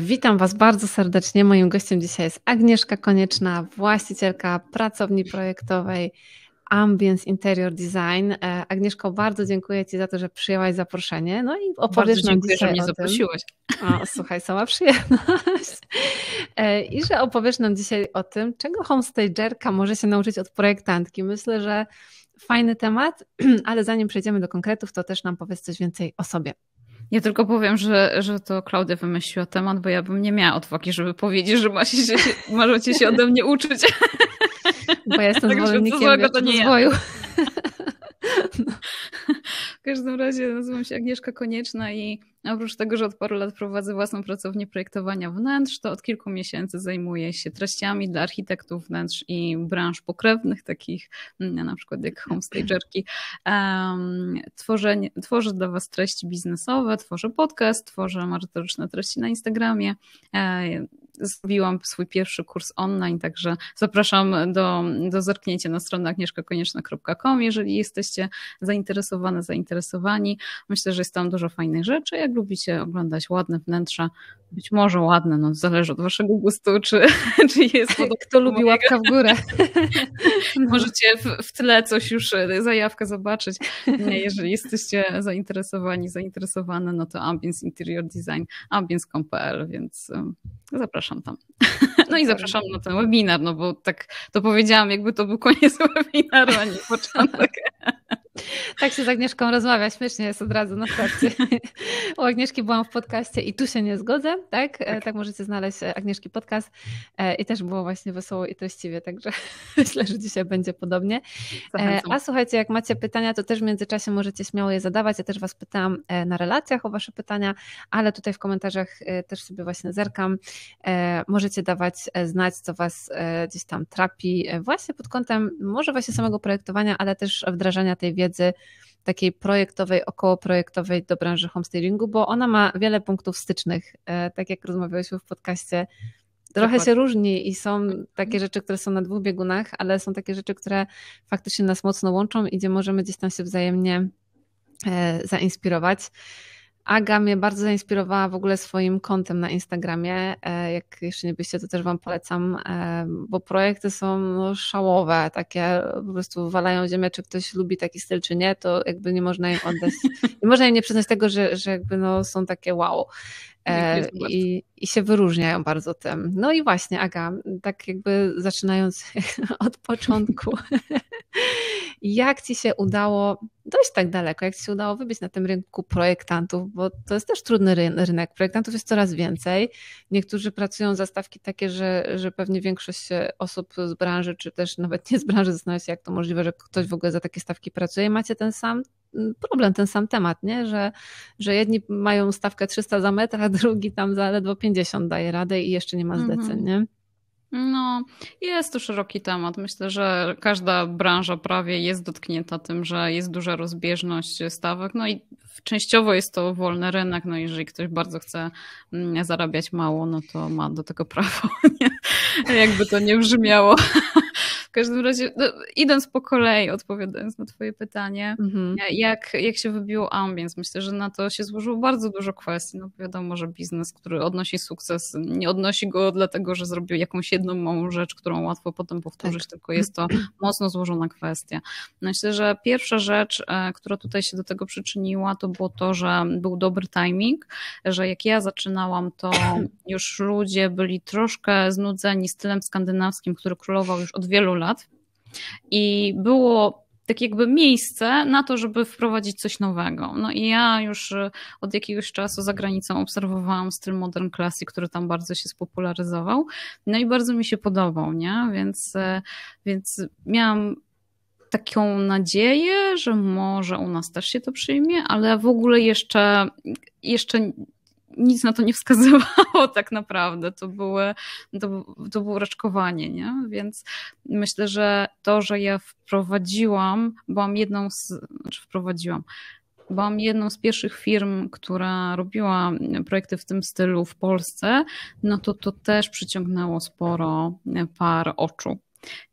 Witam Was bardzo serdecznie. Moim gościem dzisiaj jest Agnieszka Konieczna, właścicielka pracowni projektowej Ambience Interior Design. E, Agnieszko, bardzo dziękuję Ci za to, że przyjęłaś zaproszenie. No i opowiesz bardzo nam dziękuję, dzisiaj że mnie o zaprosiłaś. O, słuchaj, sama przyjemność. E, I że opowiesz nam dzisiaj o tym, czego homestagerka może się nauczyć od projektantki. Myślę, że fajny temat, ale zanim przejdziemy do konkretów, to też nam powiedz coś więcej o sobie. Ja tylko powiem, że, że to Klaudia wymyśliła temat, bo ja bym nie miała odwagi, żeby powiedzieć, że macie się, możecie się ode mnie uczyć. Bo ja jestem tak, zwolennikiem to, to nie rozwoju. Ja. No. W każdym razie nazywam się Agnieszka Konieczna i oprócz tego, że od paru lat prowadzę własną pracownię projektowania wnętrz, to od kilku miesięcy zajmuję się treściami dla architektów wnętrz i branż pokrewnych, takich mm, na przykład jak homestagerki. Um, tworzę, tworzę dla Was treści biznesowe, tworzę podcast, tworzę merytoryczne treści na Instagramie. E, zrobiłam swój pierwszy kurs online, także zapraszam do, do zerknięcia na stronę agnieszkakonieczna.com, jeżeli jesteście zainteresowane, zainteresowani. Myślę, że jest tam dużo fajnych rzeczy. Jak lubicie oglądać ładne wnętrza, być może ładne, no zależy od waszego gustu, czy, czy jest to Kto lubi łapka w górę. No. Możecie w, w tle coś już e, zajawkę zobaczyć. Jeżeli jesteście zainteresowani, zainteresowane, no to ambience interior design, ambience.com.pl, więc zapraszam zapraszam tam. No i zapraszam na ten webinar, no bo tak to powiedziałam, jakby to był koniec webinaru, a nie początek. Tak się z Agnieszką rozmawia, śmiesznie jest od razu na starcie. U Agnieszki byłam w podcaście i tu się nie zgodzę, tak? E, tak, tak możecie znaleźć e, Agnieszki podcast e, i też było właśnie wesoło i treściwie, także myślę, że dzisiaj będzie podobnie. Zachęcam. A słuchajcie, jak macie pytania, to też w międzyczasie możecie śmiało je zadawać. Ja też Was pytałam na relacjach o Wasze pytania, ale tutaj w komentarzach też sobie właśnie zerkam. Możecie dawać znać, co Was gdzieś tam trapi właśnie pod kątem może właśnie samego projektowania, ale też wdrażania tej wiedzy wiedzy takiej projektowej, okołoprojektowej do branży homestagingu, bo ona ma wiele punktów stycznych. E, tak jak rozmawialiśmy w podcaście, trochę się różni i są takie rzeczy, które są na dwóch biegunach, ale są takie rzeczy, które faktycznie nas mocno łączą i gdzie możemy gdzieś tam się wzajemnie e, zainspirować. Aga mnie bardzo zainspirowała w ogóle swoim kontem na Instagramie. E, jak jeszcze nie byście, to też Wam polecam, e, bo projekty są no, szałowe, takie po prostu walają ziemię, czy ktoś lubi taki styl, czy nie, to jakby nie można im oddać, nie można im nie przyznać tego, że, że jakby no są takie wow. E, I, I się wyróżniają bardzo tym. No i właśnie, Aga, tak jakby zaczynając od początku, jak Ci się udało dojść tak daleko? Jak Ci się udało wybić na tym rynku projektantów? Bo to jest też trudny rynek. Projektantów jest coraz więcej. Niektórzy pracują za stawki takie, że, że pewnie większość osób z branży, czy też nawet nie z branży, zastanawia się, jak to możliwe, że ktoś w ogóle za takie stawki pracuje. macie ten sam mm, problem, ten sam temat, nie? Że, że jedni mają stawkę 300 za metr, a drugi tam zaledwo 50 daje radę i jeszcze nie ma mhm. zleceń, nie? No, jest to szeroki temat. Myślę, że każda branża prawie jest dotknięta tym, że jest duża rozbieżność stawek. No i częściowo jest to wolny rynek. No jeżeli ktoś bardzo chce mm, zarabiać mało, no to ma do tego prawo. Nie? Jakby to nie brzmiało. W każdym razie, no, idąc po kolei, odpowiadając na Twoje pytanie, mhm. e, jak, jak się wybiło ambience? Myślę, że na to się złożyło bardzo dużo kwestii. No wiadomo, że biznes, który odnosi sukces, nie odnosi go dlatego, że zrobił jakąś jedną małą rzecz, którą łatwo potem powtórzyć, tak. tylko jest to mocno złożona kwestia. Myślę, że pierwsza rzecz, e, która tutaj się do tego przyczyniła, to było to, że był dobry timing, że jak ja zaczynałam, to już ludzie byli troszkę znudzeni stylem skandynawskim, który królował już od wielu lat lat i było tak jakby miejsce na to, żeby wprowadzić coś nowego. No i ja już y, od jakiegoś czasu za granicą obserwowałam styl modern classic, który tam bardzo się spopularyzował. No i bardzo mi się podobał, nie? Więc, y, więc miałam taką nadzieję, że może u nas też się to przyjmie, ale w ogóle jeszcze, jeszcze nic na to nie wskazywało tak naprawdę. To, były, to, to było raczkowanie, nie? Więc myślę, że to, że ja wprowadziłam, byłam jedną z, znaczy wprowadziłam, byłam jedną z pierwszych firm, która robiła projekty w tym stylu w Polsce, no to to też przyciągnęło sporo par oczu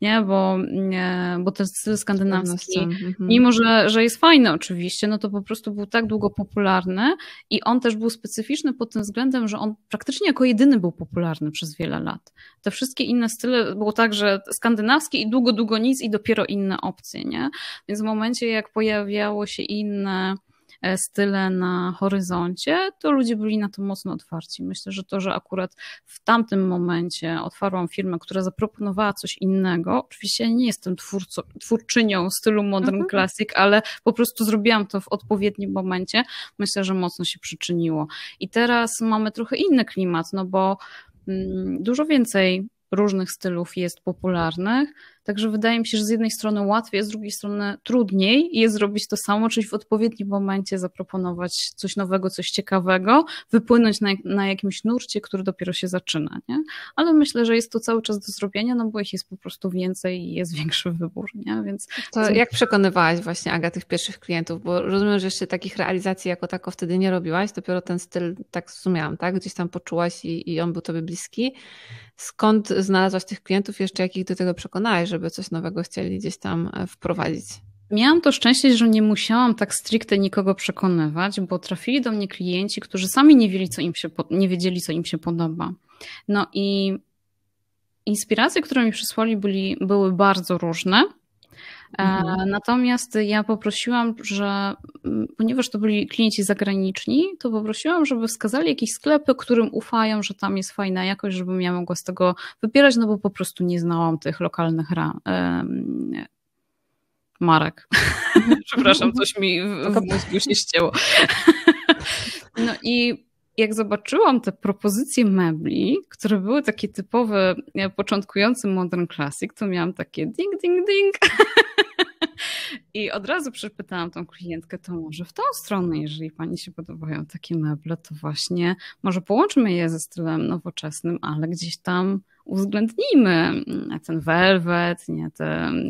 nie? Bo, nie, bo ten styl skandynawski, mhm. mimo że, że jest fajny oczywiście, no to po prostu był tak długo popularny i on też był specyficzny pod tym względem, że on praktycznie jako jedyny był popularny przez wiele lat. Te wszystkie inne style było tak, że skandynawski i długo, długo nic i dopiero inne opcje, nie? Więc w momencie jak pojawiało się inne E, style na horyzoncie, to ludzie byli na to mocno otwarci. Myślę, że to, że akurat w tamtym momencie otwarłam firmę, która zaproponowała coś innego, oczywiście nie jestem twórco, twórczynią stylu modern mhm. classic, ale po prostu zrobiłam to w odpowiednim momencie, myślę, że mocno się przyczyniło. I teraz mamy trochę inny klimat, no bo mm, dużo więcej różnych stylów jest popularnych Także wydaje mi się, że z jednej strony łatwiej, z drugiej strony trudniej jest zrobić to samo, czyli w odpowiednim momencie zaproponować coś nowego, coś ciekawego, wypłynąć na, na jakimś nurcie, który dopiero się zaczyna. Nie? Ale myślę, że jest to cały czas do zrobienia, no bo ich jest po prostu więcej i jest większy wybór. Nie? Więc to co... jak przekonywałaś właśnie Aga tych pierwszych klientów? Bo rozumiem, że jeszcze takich realizacji jako tako wtedy nie robiłaś, dopiero ten styl tak zrozumiałam, tak? Gdzieś tam poczułaś i, i on był tobie bliski. Skąd znalazłaś tych klientów, jeszcze jakich do tego przekonałaś, że żeby coś nowego chcieli gdzieś tam e, wprowadzić. Miałam to szczęście, że nie musiałam tak stricte nikogo przekonywać, bo trafili do mnie klienci, którzy sami nie, wiedzieli, co im się, nie wiedzieli, co im się podoba. No i inspiracje, które mi przysłali, byli, były bardzo różne. E, mhm. Natomiast ja poprosiłam, że mm, ponieważ to byli klienci zagraniczni, to poprosiłam, żeby wskazali jakieś sklepy, którym ufają, że tam jest fajna jakość, żebym ja mogła z tego wybierać, no bo po prostu nie znałam tych lokalnych marek. Przepraszam, coś mi w, w mózgu się ścięło. no i jak zobaczyłam te propozycje mebli, które były takie typowe, e, początkujący modern classic, to miałam takie ding, ding, ding. I od razu przepytałam tą klientkę, to może w tą stronę, jeżeli pani się podobają takie meble, to właśnie może połączmy je ze stylem nowoczesnym, ale gdzieś tam uwzględnijmy mm, ten welwet, nie, te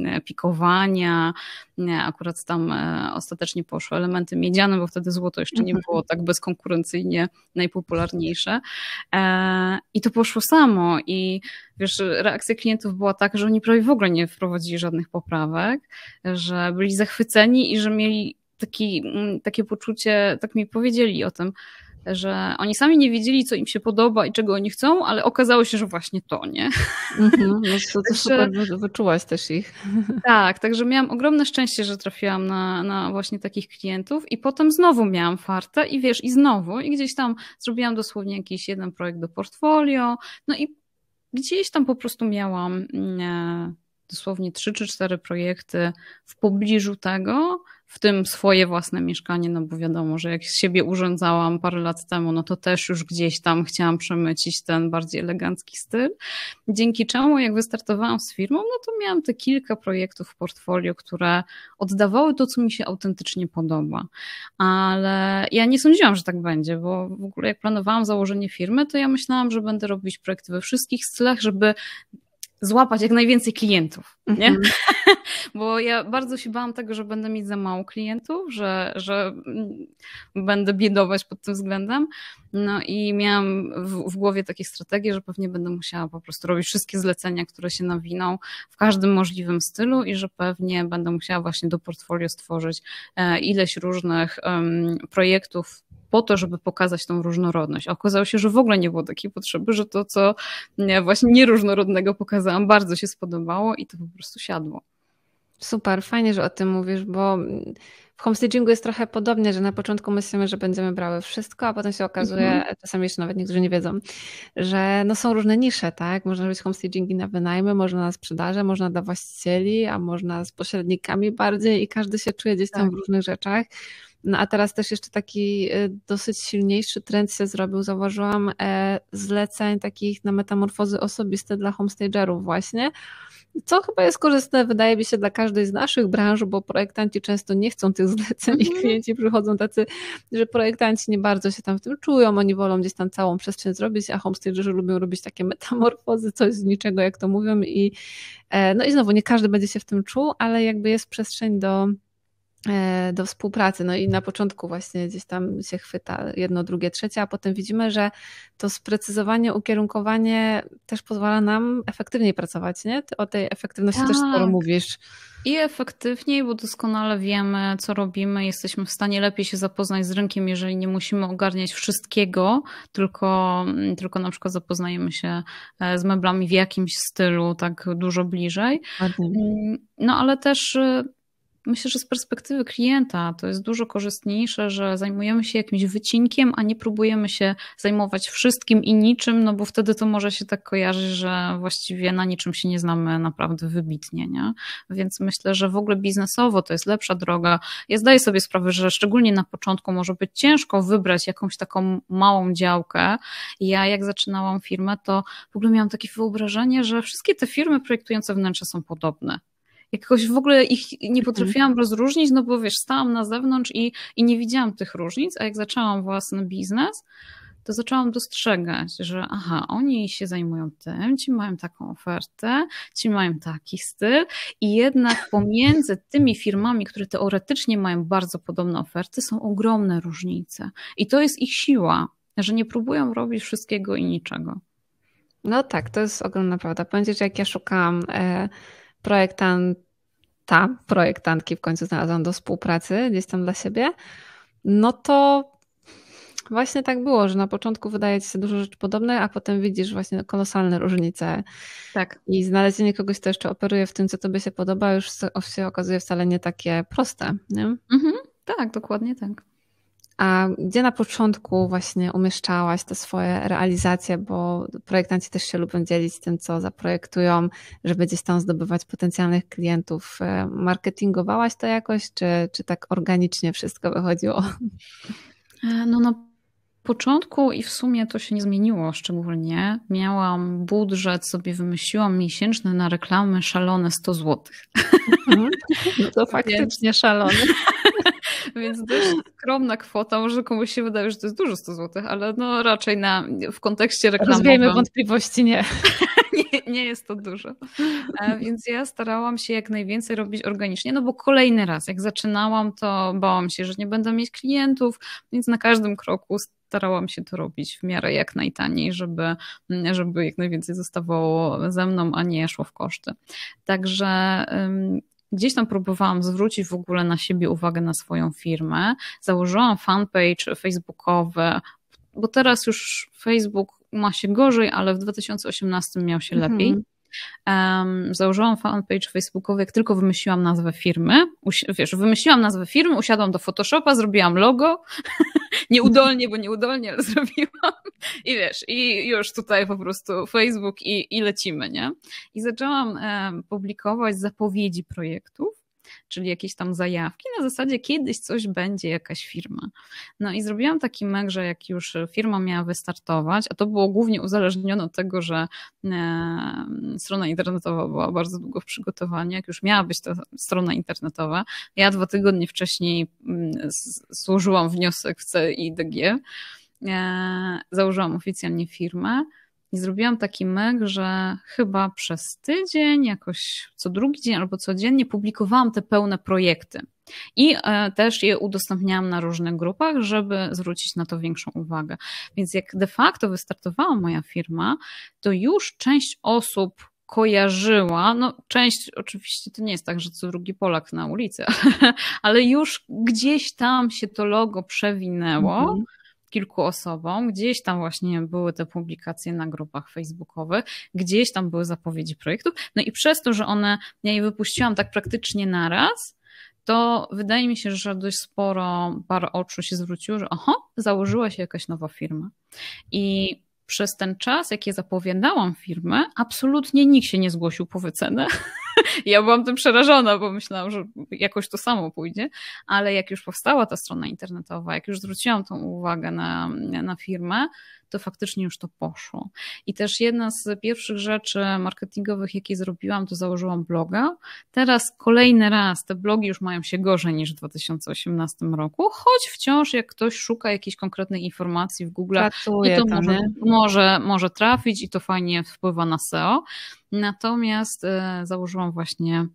e, pikowania, nie, akurat tam e, ostatecznie poszły elementy miedziane, bo wtedy złoto jeszcze nie mhm. było tak bezkonkurencyjnie najpopularniejsze e, i to poszło samo i wiesz, reakcja klientów była taka, że oni prawie w ogóle nie wprowadzili żadnych poprawek, że byli zachwyceni i że mieli taki, mm, takie poczucie, tak mi powiedzieli o tym, że oni sami nie wiedzieli, co im się podoba i czego oni chcą, ale okazało się, że właśnie to, nie? Mhm, no to, też super wyczułaś też ich. tak, także miałam ogromne szczęście, że trafiłam na, na właśnie takich klientów i potem znowu miałam fartę i wiesz, i znowu, i gdzieś tam zrobiłam dosłownie jakiś jeden projekt do portfolio, no i gdzieś tam po prostu miałam... Nie, mm, dosłownie trzy czy cztery projekty w pobliżu tego, w tym swoje własne mieszkanie, no bo wiadomo, że jak z siebie urządzałam parę lat temu, no to też już gdzieś tam chciałam przemycić ten bardziej elegancki styl. Dzięki czemu, jak wystartowałam z firmą, no to miałam te kilka projektów w portfolio, które oddawały to, co mi się autentycznie podoba. Ale ja nie sądziłam, że tak będzie, bo w ogóle jak planowałam założenie firmy, to ja myślałam, że będę robić projekty we wszystkich stylach, żeby złapać jak najwięcej klientów, nie? Mm -hmm. Bo ja bardzo się bałam tego, że będę mieć za mało klientów, że, że będę biedować pod tym względem. No i miałam w, w, głowie takie strategie, że pewnie będę musiała po prostu robić wszystkie zlecenia, które się nawiną w każdym możliwym stylu i że pewnie będę musiała właśnie do portfolio stworzyć e, ileś różnych um, projektów, po to, żeby pokazać tą różnorodność. Okazało się, że w ogóle nie było takiej potrzeby, że to, co właśnie nieróżnorodnego pokazałam, bardzo się spodobało i to po prostu siadło. Super, fajnie, że o tym mówisz, bo w homestagingu jest trochę podobnie, że na początku myślimy, że będziemy brały wszystko, a potem się okazuje, mm -hmm. czasami jeszcze nawet niektórzy nie wiedzą, że no są różne nisze, tak? Można robić homestagingi na wynajmy, można na sprzedaży, można dla właścicieli, a można z pośrednikami bardziej i każdy się czuje gdzieś tam tak. w różnych rzeczach. No a teraz też jeszcze taki e, dosyć silniejszy trend się zrobił. Zauważyłam e, zleceń takich na metamorfozy osobiste dla homestagerów właśnie, co chyba jest korzystne, wydaje mi się, dla każdej z naszych branż, bo projektanci często nie chcą tych zleceń i mhm. klienci przychodzą tacy, że projektanci nie bardzo się tam w tym czują, oni wolą gdzieś tam całą przestrzeń zrobić, a homestagerzy lubią robić takie metamorfozy, coś z niczego, jak to mówią i e, no i znowu, nie każdy będzie się w tym czuł, ale jakby jest przestrzeń do E, do współpracy. No i na początku właśnie gdzieś tam się chwyta jedno, drugie, trzecie, a potem widzimy, że to sprecyzowanie, ukierunkowanie też pozwala nam efektywniej pracować, nie? Ty o tej efektywności tak. też sporo tak. mówisz. I efektywniej, bo doskonale wiemy, co robimy, jesteśmy w stanie lepiej się zapoznać z rynkiem, jeżeli nie musimy ogarniać wszystkiego, tylko, mm, tylko na przykład zapoznajemy się e, z meblami w jakimś stylu, tak dużo bliżej. Ładnie. Mm, no ale też y, Myślę, że z perspektywy klienta to jest dużo korzystniejsze, że zajmujemy się jakimś wycinkiem, a nie próbujemy się zajmować wszystkim i niczym, no bo wtedy to może się tak kojarzyć, że właściwie na niczym się nie znamy naprawdę wybitnie, nie? Więc myślę, że w ogóle biznesowo to jest lepsza droga. Ja zdaję sobie sprawę, że szczególnie na początku może być ciężko wybrać jakąś taką małą działkę. Ja jak zaczynałam firmę, to w ogóle miałam takie wyobrażenie, że wszystkie te firmy projektujące wnętrze są podobne. Jakoś w ogóle ich nie mhm. potrafiłam mhm. rozróżnić, no bo wiesz, stałam na zewnątrz i, i nie widziałam tych różnic, a jak zaczęłam własny biznes, to zaczęłam dostrzegać, że aha, oni się zajmują tym, ci mają taką ofertę, ci mają taki styl i jednak pomiędzy tymi firmami, które teoretycznie mają bardzo podobne oferty, są ogromne różnice. I to jest ich siła, że nie próbują robić wszystkiego i niczego. No tak, to jest ogromna prawda. że jak ja szukałam... E, projektanta, projektantki w końcu znalazłam do współpracy gdzieś tam dla siebie, no to właśnie tak było, że na początku wydaje ci się dużo rzeczy podobnych, a potem widzisz właśnie kolosalne różnice. Tak. I znalezienie kogoś, kto jeszcze operuje w tym, co tobie się podoba, już się okazuje wcale nie takie proste, nie? Mhm. Tak, dokładnie tak. A gdzie na początku właśnie umieszczałaś te swoje realizacje, bo projektanci też się lubią dzielić tym, co zaprojektują, żeby gdzieś tam zdobywać potencjalnych klientów. E, marketingowałaś to jakoś, czy, czy tak organicznie wszystko wychodziło? E, no na początku i w sumie to się nie zmieniło szczególnie. Miałam budżet, sobie wymyśliłam miesięczny na reklamy szalone 100 zł. No to faktycznie szalone. więc dość skromna kwota. Może komuś się wydaje, że to jest dużo 100 zł, ale no raczej na, w kontekście reklamowym. Rozwiejmy wątpliwości, nie. nie. nie. jest to dużo. E, więc ja starałam się jak najwięcej robić organicznie, no bo kolejny raz, jak zaczynałam, to bałam się, że nie będę mieć klientów, więc na każdym kroku starałam się to robić w miarę jak najtaniej, żeby, żeby jak najwięcej zostawało ze mną, a nie szło w koszty. Także Gdzieś tam próbowałam zwrócić w ogóle na siebie uwagę na swoją firmę. Założyłam fanpage facebookowy, bo teraz już Facebook ma się gorzej, ale w 2018 miał się mhm. lepiej. Um, założyłam fanpage facebookowy, jak tylko wymyśliłam nazwę firmy. Usi- wiesz, wymyśliłam nazwę firmy, usiadłam do Photoshopa, zrobiłam logo. nieudolnie, bo nieudolnie, ale zrobiłam. I wiesz, i już tutaj po prostu Facebook i, i lecimy, nie? I zaczęłam um, publikować zapowiedzi projektów czyli jakieś tam zajawki na zasadzie kiedyś coś będzie, jakaś firma. No i zrobiłam taki mek, że jak już firma miała wystartować, a to było głównie uzależnione od tego, że e, strona internetowa była bardzo długo w przygotowaniu, jak już miała być ta strona internetowa, ja dwa tygodnie wcześniej mm, złożyłam wniosek w CIDG, e, założyłam oficjalnie firmę, i zrobiłam taki meg, że chyba przez tydzień, jakoś co drugi dzień albo codziennie publikowałam te pełne projekty. I e, też je udostępniałam na różnych grupach, żeby zwrócić na to większą uwagę. Więc jak de facto wystartowała moja firma, to już część osób kojarzyła, no część oczywiście to nie jest tak, że co drugi Polak na ulicy, ale już gdzieś tam się to logo przewinęło. Mhm kilku osobom. Gdzieś tam właśnie były te publikacje na grupach facebookowych, gdzieś tam były zapowiedzi projektów. No i przez to, że one, ja je wypuściłam tak praktycznie naraz, to wydaje mi się, że dość sporo par oczu się zwróciło, że oho, założyła się jakaś nowa firma. I przez ten czas, jak je zapowiadałam firmę, absolutnie nikt się nie zgłosił po wycenę. ja byłam tym przerażona, bo myślałam, że jakoś to samo pójdzie, ale jak już powstała ta strona internetowa, jak już zwróciłam tą uwagę na, na firmę, to faktycznie już to poszło. I też jedna z pierwszych rzeczy marketingowych, jakie zrobiłam, to założyłam bloga. Teraz kolejny raz te blogi już mają się gorzej niż w 2018 roku, choć wciąż jak ktoś szuka jakiejś konkretnej informacji w Google, Pracuje to, to może, może, może trafić i to fajnie wpływa na SEO. Natomiast e, założyłam właśnie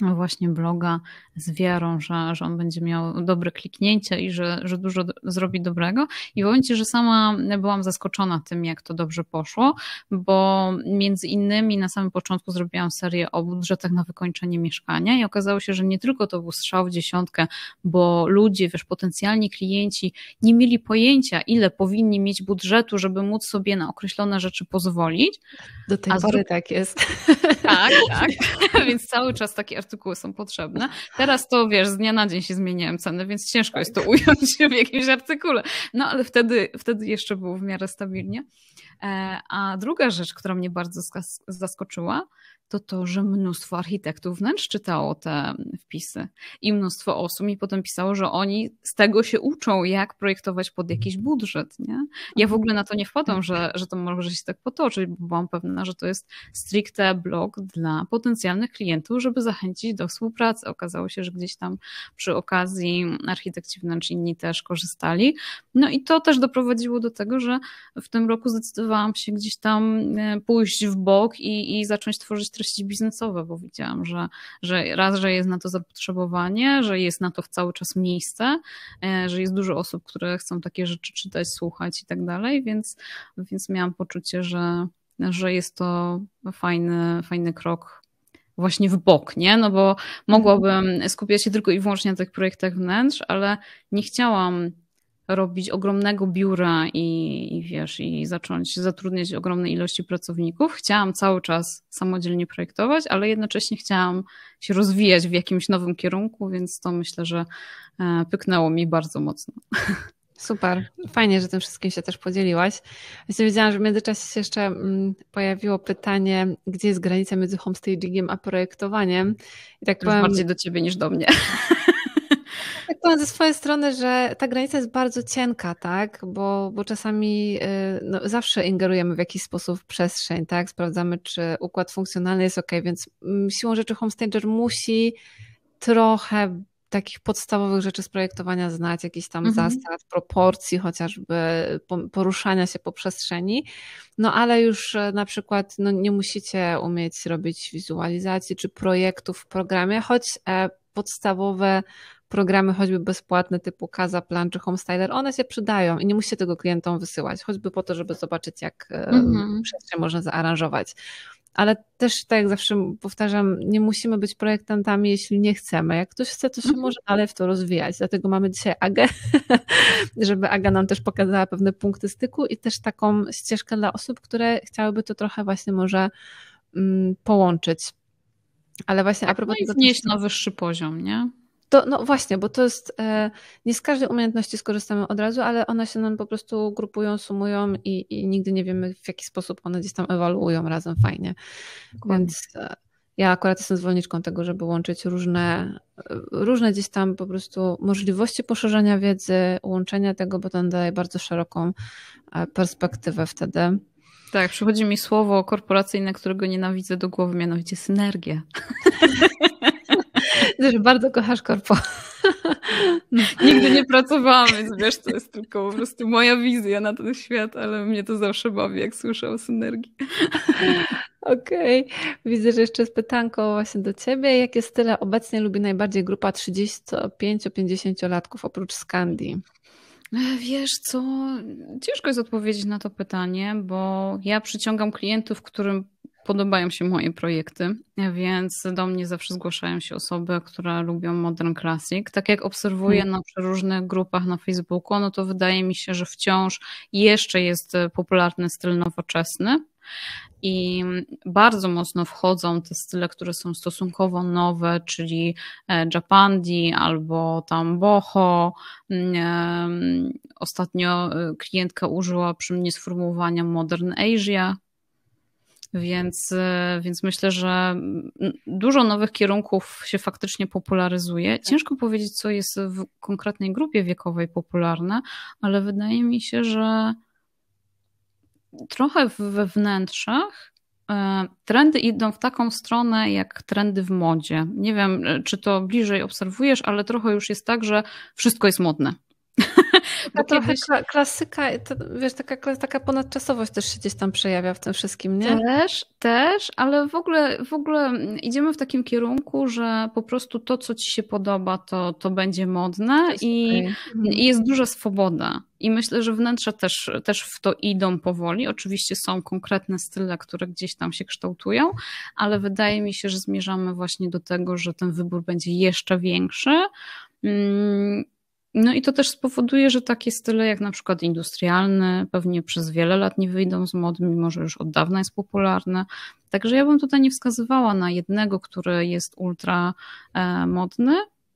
właśnie bloga z wiarą, że, że on będzie miał dobre kliknięcie i że, że dużo zrobi dobrego. I w momencie, że sama byłam zaskoczona tym, jak to dobrze poszło, bo między innymi na samym początku zrobiłam serię o budżetach na wykończenie mieszkania i okazało się, że nie tylko to był strzał w dziesiątkę, bo ludzie, wiesz, potencjalni klienci nie mieli pojęcia, ile powinni mieć budżetu, żeby móc sobie na określone rzeczy pozwolić. Do tej pory tak jest. Tak, tak. Więc cały czas takie artykuły są potrzebne. Teraz to wiesz, z dnia na dzień się zmieniają ceny, więc ciężko jest to tak. ująć w jakimś artykule. No ale wtedy, wtedy jeszcze było w miarę stabilnie. E, a druga rzecz, która mnie bardzo zaskoczyła, to to, że mnóstwo architektów wnętrz czytało te wpisy i mnóstwo osób i potem pisało, że oni z tego się uczą, jak projektować pod jakiś budżet. Nie? Ja w ogóle na to nie wpadłam, że, że to może się tak potoczyć, bo byłam pewna, że to jest stricte blog dla potencjalnych klientów, żeby zachęcić do współpracy. Okazało się, że gdzieś tam przy okazji architekci wnętrz też korzystali. No i to też doprowadziło do tego, że w tym roku zdecydowałam się gdzieś tam e, pójść w bok i, i zacząć tworzyć treści biznesowe, bo widziałam, że, że raz, że jest na to zapotrzebowanie, że jest na to cały czas miejsce, e, że jest dużo osób, które chcą takie rzeczy czytać, słuchać i tak dalej, więc, więc miałam poczucie, że, że jest to fajny, fajny krok właśnie w bok, nie? No bo mogłabym mhm. skupiać się tylko i wyłącznie na tych projektach wnętrz, ale nie chciałam robić ogromnego biura i, i wiesz, i zacząć zatrudniać ogromne ilości pracowników. Chciałam cały czas samodzielnie projektować, ale jednocześnie chciałam się rozwijać w jakimś nowym kierunku, więc to myślę, że e, pyknęło mi bardzo mocno. Super, fajnie, że tym wszystkim się też podzieliłaś. Właśnie wiedziałam, że w międzyczasie się jeszcze mm, pojawiło pytanie, gdzie jest granica między homestagingiem a projektowaniem. I tak to powiem, bardziej do ciebie niż do mnie. Tak powiem ze swojej strony, że ta granica jest bardzo cienka, tak? Bo, bo czasami y, no, zawsze ingerujemy w jakiś sposób w przestrzeń, tak? Sprawdzamy, czy układ funkcjonalny jest ok, więc mm, siłą rzeczy homestager musi trochę takich podstawowych rzeczy z projektowania znać, jakichś tam mhm. zasad, proporcji chociażby, poruszania się po przestrzeni, no ale już e, na przykład no, nie musicie umieć robić wizualizacji czy projektów w programie, choć e, podstawowe programy, choćby bezpłatne typu Casa Plan czy Homestyler, one się przydają i nie musicie tego klientom wysyłać, choćby po to, żeby zobaczyć, jak e, mhm. przestrzeń można zaaranżować ale też tak jak zawsze powtarzam, nie musimy być projektantami, jeśli nie chcemy. Jak ktoś chce, to się mhm. może dalej w to rozwijać. Dlatego mamy dzisiaj Agę, żeby Aga nam też pokazała pewne punkty styku i też taką ścieżkę dla osób, które chciałyby to trochę właśnie może mm, połączyć. Ale właśnie tak, a no propos no tego. na wyższy poziom, nie? To, no właśnie, bo to jest, e, nie z każdej umiejętności skorzystamy od razu, ale one się nam po prostu grupują, sumują i, i nigdy nie wiemy w jaki sposób one gdzieś tam ewoluują razem fajnie. Dokładnie. Więc e, ja akurat jestem zwolenniczką tego, żeby łączyć różne, różne gdzieś tam po prostu możliwości poszerzania wiedzy, łączenia tego, bo to daje bardzo szeroką e, perspektywę wtedy. Tak, przychodzi mi słowo korporacyjne, którego nienawidzę do głowy, mianowicie synergia. Że bardzo kochasz korpo. Nigdy nie pracowałam, więc wiesz, to jest tylko po prostu moja wizja na ten świat, ale mnie to zawsze bawi, jak słyszę o synergii. Okej, okay. widzę, że jeszcze jest pytanko właśnie do Ciebie. Jakie style obecnie lubi najbardziej grupa 35-50-latków oprócz Skandii? Wiesz co, ciężko jest odpowiedzieć na to pytanie, bo ja przyciągam klientów, którym podobają się moje projekty, więc do mnie zawsze zgłaszają się osoby, które lubią Modern Classic. Tak jak obserwuję mm. na przeróżnych grupach na Facebooku, no to wydaje mi się, że wciąż jeszcze jest popularny styl nowoczesny. I bardzo mocno wchodzą te style, które są stosunkowo nowe, czyli e, Japandi albo tam Boho. Mm, e, ostatnio e, klientka użyła przy mnie sformułowania Modern Asia, więc, e, więc myślę, że dużo nowych kierunków się faktycznie popularyzuje. Tak. Ciężko powiedzieć, co jest w konkretnej grupie wiekowej popularne, ale wydaje mi się, że trochę we wnętrzach e, trendy idą w taką stronę jak trendy w modzie. Nie wiem, e, czy to bliżej obserwujesz, ale trochę już jest tak, że wszystko jest modne. Bo to kiedyś... klasyka, to, wiesz, taka, taka ponadczasowość też się gdzieś tam przejawia w tym wszystkim, nie? Też, też, ale w ogóle, w ogóle idziemy w takim kierunku, że po prostu to, co ci się podoba, to, to będzie modne to jest i, okay. Mhm. i jest duża swoboda. I myślę, że wnętrza też, też w to idą powoli. Oczywiście są konkretne style, które gdzieś tam się kształtują, ale wydaje mi się, że zmierzamy właśnie do tego, że ten wybór będzie jeszcze większy. Mm, no i to też spowoduje, że takie style jak na przykład industrialny pewnie przez wiele lat nie wyjdą z mody, mimo że już od dawna jest popularny. Także ja bym tutaj nie wskazywała na jednego, który jest ultra e, modny,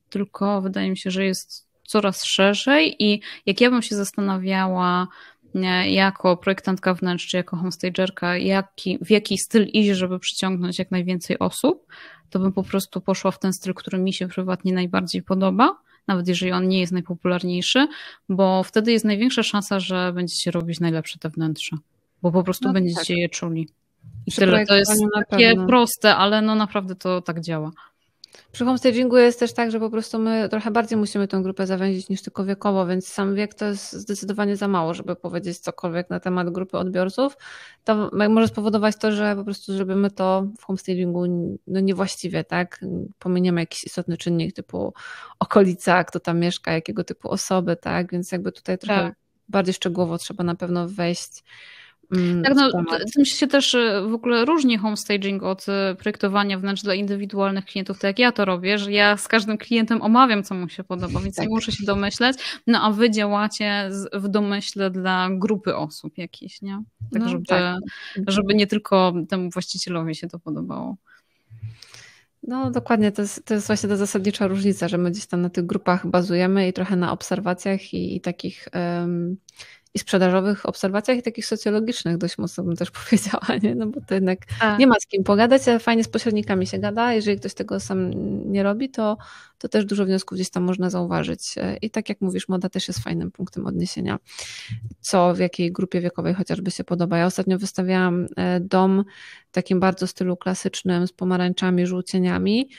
tylko wydaje mi się, że jest coraz szerzej i jak ja bym się zastanawiała e, jako projektantka wnętrz czy jako homestagerka, jaki, w jaki styl iść, żeby przyciągnąć jak najwięcej osób, to bym po prostu poszła w ten styl, który mi się prywatnie najbardziej podoba nawet jeżeli on nie jest najpopularniejszy, bo wtedy jest największa szansa, że będziecie robić najlepsze te wnętrze, bo po prostu no będziecie tak. je czuli. I tyle. To jest takie proste, ale no naprawdę to tak działa. Przy homestagingu jest też tak, że po prostu my trochę bardziej musimy tę grupę zawęzić niż tylko wiekowo, więc sam wiek to jest zdecydowanie za mało, żeby powiedzieć cokolwiek na temat grupy odbiorców. To może spowodować to, że po prostu zrobimy to w homestagingu no niewłaściwie, tak? Pominiemy jakiś istotny czynnik typu okolica, kto tam mieszka, jakiego typu osoby, tak? Więc jakby tutaj trochę tak. bardziej szczegółowo trzeba na pewno wejść Mm, tak, no, tym się też y, w ogóle różni homestaging od y, projektowania wnętrz dla indywidualnych klientów, tak jak ja to robię, że ja z każdym klientem omawiam, co mu się podoba, więc tak. nie muszę się domyśleć, no a wy działacie w domyśle dla grupy osób jakiejś, nie? Tak, no, żeby, tak. żeby nie tylko temu właścicielowi się to podobało. No dokładnie, to jest, to jest właśnie ta zasadnicza różnica, że my gdzieś tam na tych grupach bazujemy i trochę na obserwacjach i, i takich... Um, i sprzedażowych obserwacjach i takich socjologicznych dość mocno bym też powiedziała, nie? no bo to jednak a. Tak. nie ma z kim pogadać, ale fajnie z pośrednikami się gada, jeżeli ktoś tego sam nie robi, to, to też dużo wniosków gdzieś tam można zauważyć e, i tak jak mówisz, moda też jest fajnym punktem odniesienia, co w jakiej grupie wiekowej chociażby się podoba. Ja ostatnio wystawiałam e, dom w takim bardzo stylu klasycznym z pomarańczami, żółcieniami,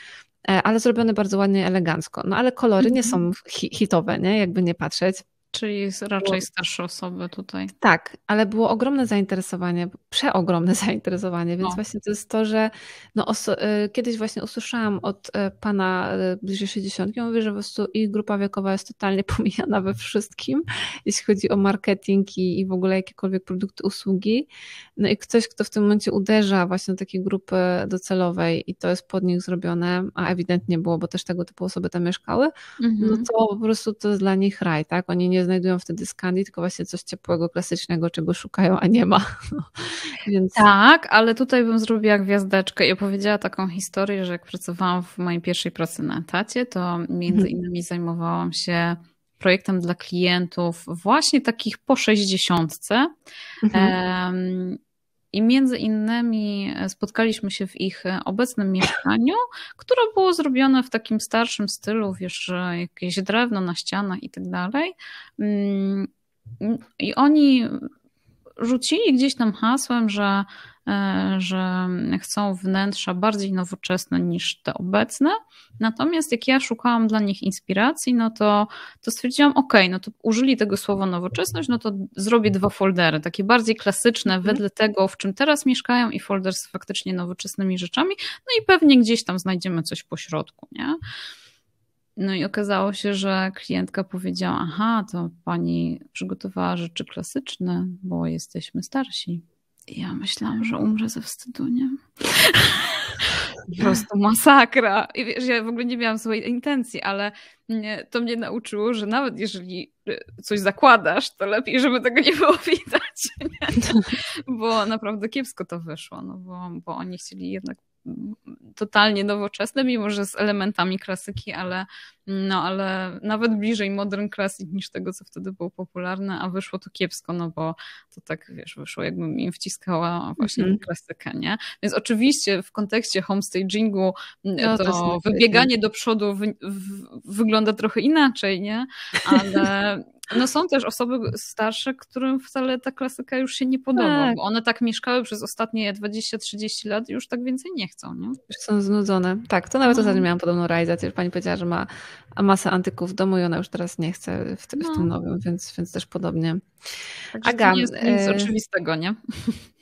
e, ale zrobiony bardzo ładnie, elegancko. No ale kolory nie mhm. są hitowe, nie? jakby nie patrzeć. Czyli raczej starsze osoby tutaj. Tak, ale było ogromne zainteresowanie, przeogromne zainteresowanie, więc no. właśnie to jest to, że no y, kiedyś właśnie usłyszałam od y, pana y, bliżej 60, mówi, że po prostu ich grupa wiekowa jest totalnie pomijana we wszystkim, jeśli chodzi o marketing i, i w ogóle jakiekolwiek produkty, usługi. No i ktoś, kto w tym momencie uderza właśnie do takiej grupy docelowej i to jest pod nich zrobione, a ewidentnie było, bo też tego typu osoby tam mieszkały, no mhm. no to po prostu to jest dla nich raj, tak? Oni nie znajdują wtedy skandi, tylko właśnie coś ciepłego, klasycznego, czego szukają, a nie ma. No, więc... Tak, ale tutaj bym zrobiła gwiazdeczkę i opowiedziała taką historię, że jak pracowałam w mojej pierwszej pracy na etacie, to między mhm. innymi zajmowałam się projektem dla klientów właśnie takich po 60. Mhm. I między innymi e, spotkaliśmy się w ich e, obecnym mieszkaniu, które było zrobione w takim starszym stylu, wiesz, jakieś drewno na ścianach i tak dalej. Mm, I oni rzucili gdzieś tam hasłem, że E, że chcą wnętrza bardziej nowoczesne niż te obecne. Natomiast jak ja szukałam dla nich inspiracji, no to, to stwierdziłam, ok, no to użyli tego słowa nowoczesność, no to zrobię dwa foldery, takie bardziej klasyczne mhm. wedle tego, w czym teraz mieszkają i folder z faktycznie nowoczesnymi rzeczami, no i pewnie gdzieś tam znajdziemy coś po środku, nie? No i okazało się, że klientka powiedziała: Aha, to pani przygotowała rzeczy klasyczne, bo jesteśmy starsi. Ja myślałam, że umrę ze wstydu, nie? Po prostu masakra. I wiesz, ja w ogóle nie miałam złej intencji, ale mnie, to mnie nauczyło, że nawet jeżeli e, coś zakładasz, to lepiej, żeby tego nie było widać. Nie? Bo naprawdę kiepsko to wyszło, no bo, bo oni chcieli jednak totalnie nowoczesne, mimo że z elementami klasyki, ale, no, ale nawet bliżej modern klasik niż tego, co wtedy było popularne, a wyszło to kiepsko, no bo to tak, wiesz, wyszło jakbym im wciskała właśnie mm -hmm. klasykę, nie? Więc oczywiście w kontekście homestagingu no, to, to wybieganie do przodu w, wygląda trochę inaczej, nie? Ale no są też osoby starsze, którym wcale ta klasyka już się nie podoba, tak. bo one tak mieszkały przez ostatnie 20-30 lat i już tak więcej nie chcą, nie? Już są znudzone. Tak, to nawet no. ostatnio miałam podobną realizację, że pani powiedziała, że ma masę antyków w domu i ona już teraz nie chce w, te, no. w tym no. nowym, więc, więc też podobnie. Także Aga, to nie jest nic e... oczywistego, nie?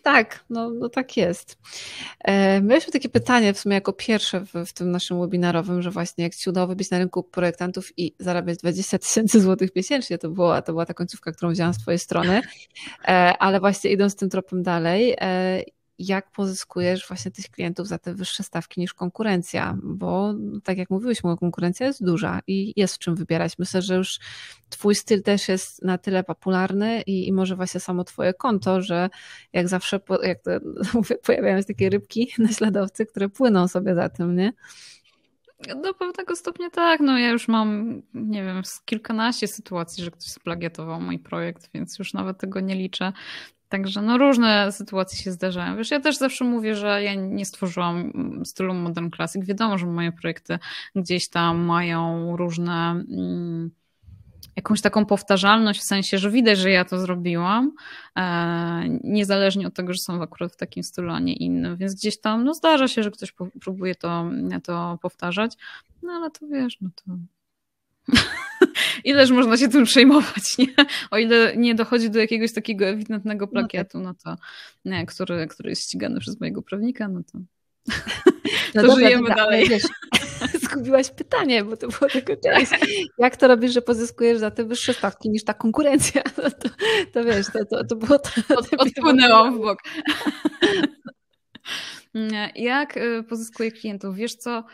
Tak, no, no tak jest. E, Mieliśmy takie pytanie w sumie jako pierwsze w, w tym naszym webinarowym, że właśnie jak Ci udało być na rynku projektantów i zarabiać 20 tysięcy złotych miesięcznie, to była, to była ta końcówka, którą wzięłam z Twojej strony, e, ale właśnie idąc tym tropem dalej, e, jak pozyskujesz właśnie tych klientów za te wyższe stawki niż konkurencja, bo no, tak jak mówiłyśmy, konkurencja jest duża i jest w czym wybierać. Myślę, że już Twój styl też jest na tyle popularny i, i może właśnie samo Twoje konto, że jak zawsze po, jak to, mówię, pojawiają się takie rybki naśladowcy, które płyną sobie za tym, nie? Do pewnego stopnia tak. No ja już mam, nie wiem, z kilkanaście sytuacji, że ktoś splagiatował mój projekt, więc już nawet tego nie liczę. Także no różne sytuacje się zdarzają. Wiesz, ja też zawsze mówię, że ja nie stworzyłam mm, stylu modern classic. Wiadomo, że moje projekty gdzieś tam mają różne mm, jakąś taką powtarzalność, w sensie, że widać, że ja to zrobiłam, e, niezależnie od tego, że są akurat w takim stylu, a nie innym, więc gdzieś tam no, zdarza się, że ktoś próbuje to, to powtarzać, no ale to wiesz, no to... Ileż można się tym przejmować, nie? O ile nie dochodzi do jakiegoś takiego ewidentnego no tak. plakietu, no to, nie, który, który jest ścigany przez mojego prawnika, no to no to dobra, żyjemy dalej. Wiesz, zgubiłaś pytanie, bo to było tylko część. Jak to robisz, że pozyskujesz za te wyższe stawki niż ta konkurencja? No to, to, wiesz, to, to, to było... To, Od, odpłynęłam w bok. Jak y, pozyskuję klientów? Wiesz co,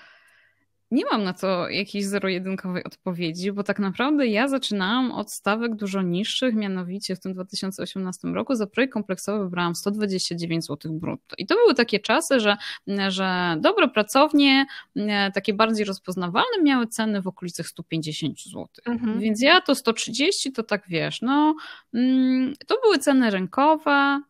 nie mam na to jakiejś zero-jedynkowej odpowiedzi, bo tak naprawdę ja zaczynałam od stawek dużo niższych, mianowicie w tym 2018 roku za projekt kompleksowy brałam 129 zł brutto. I to były takie czasy, że, że dobre pracownie, e, takie bardziej rozpoznawalne, miały ceny w okolicach 150 zł. Mhm. Więc ja to 130 to tak wiesz, no mm, to były ceny rynkowe,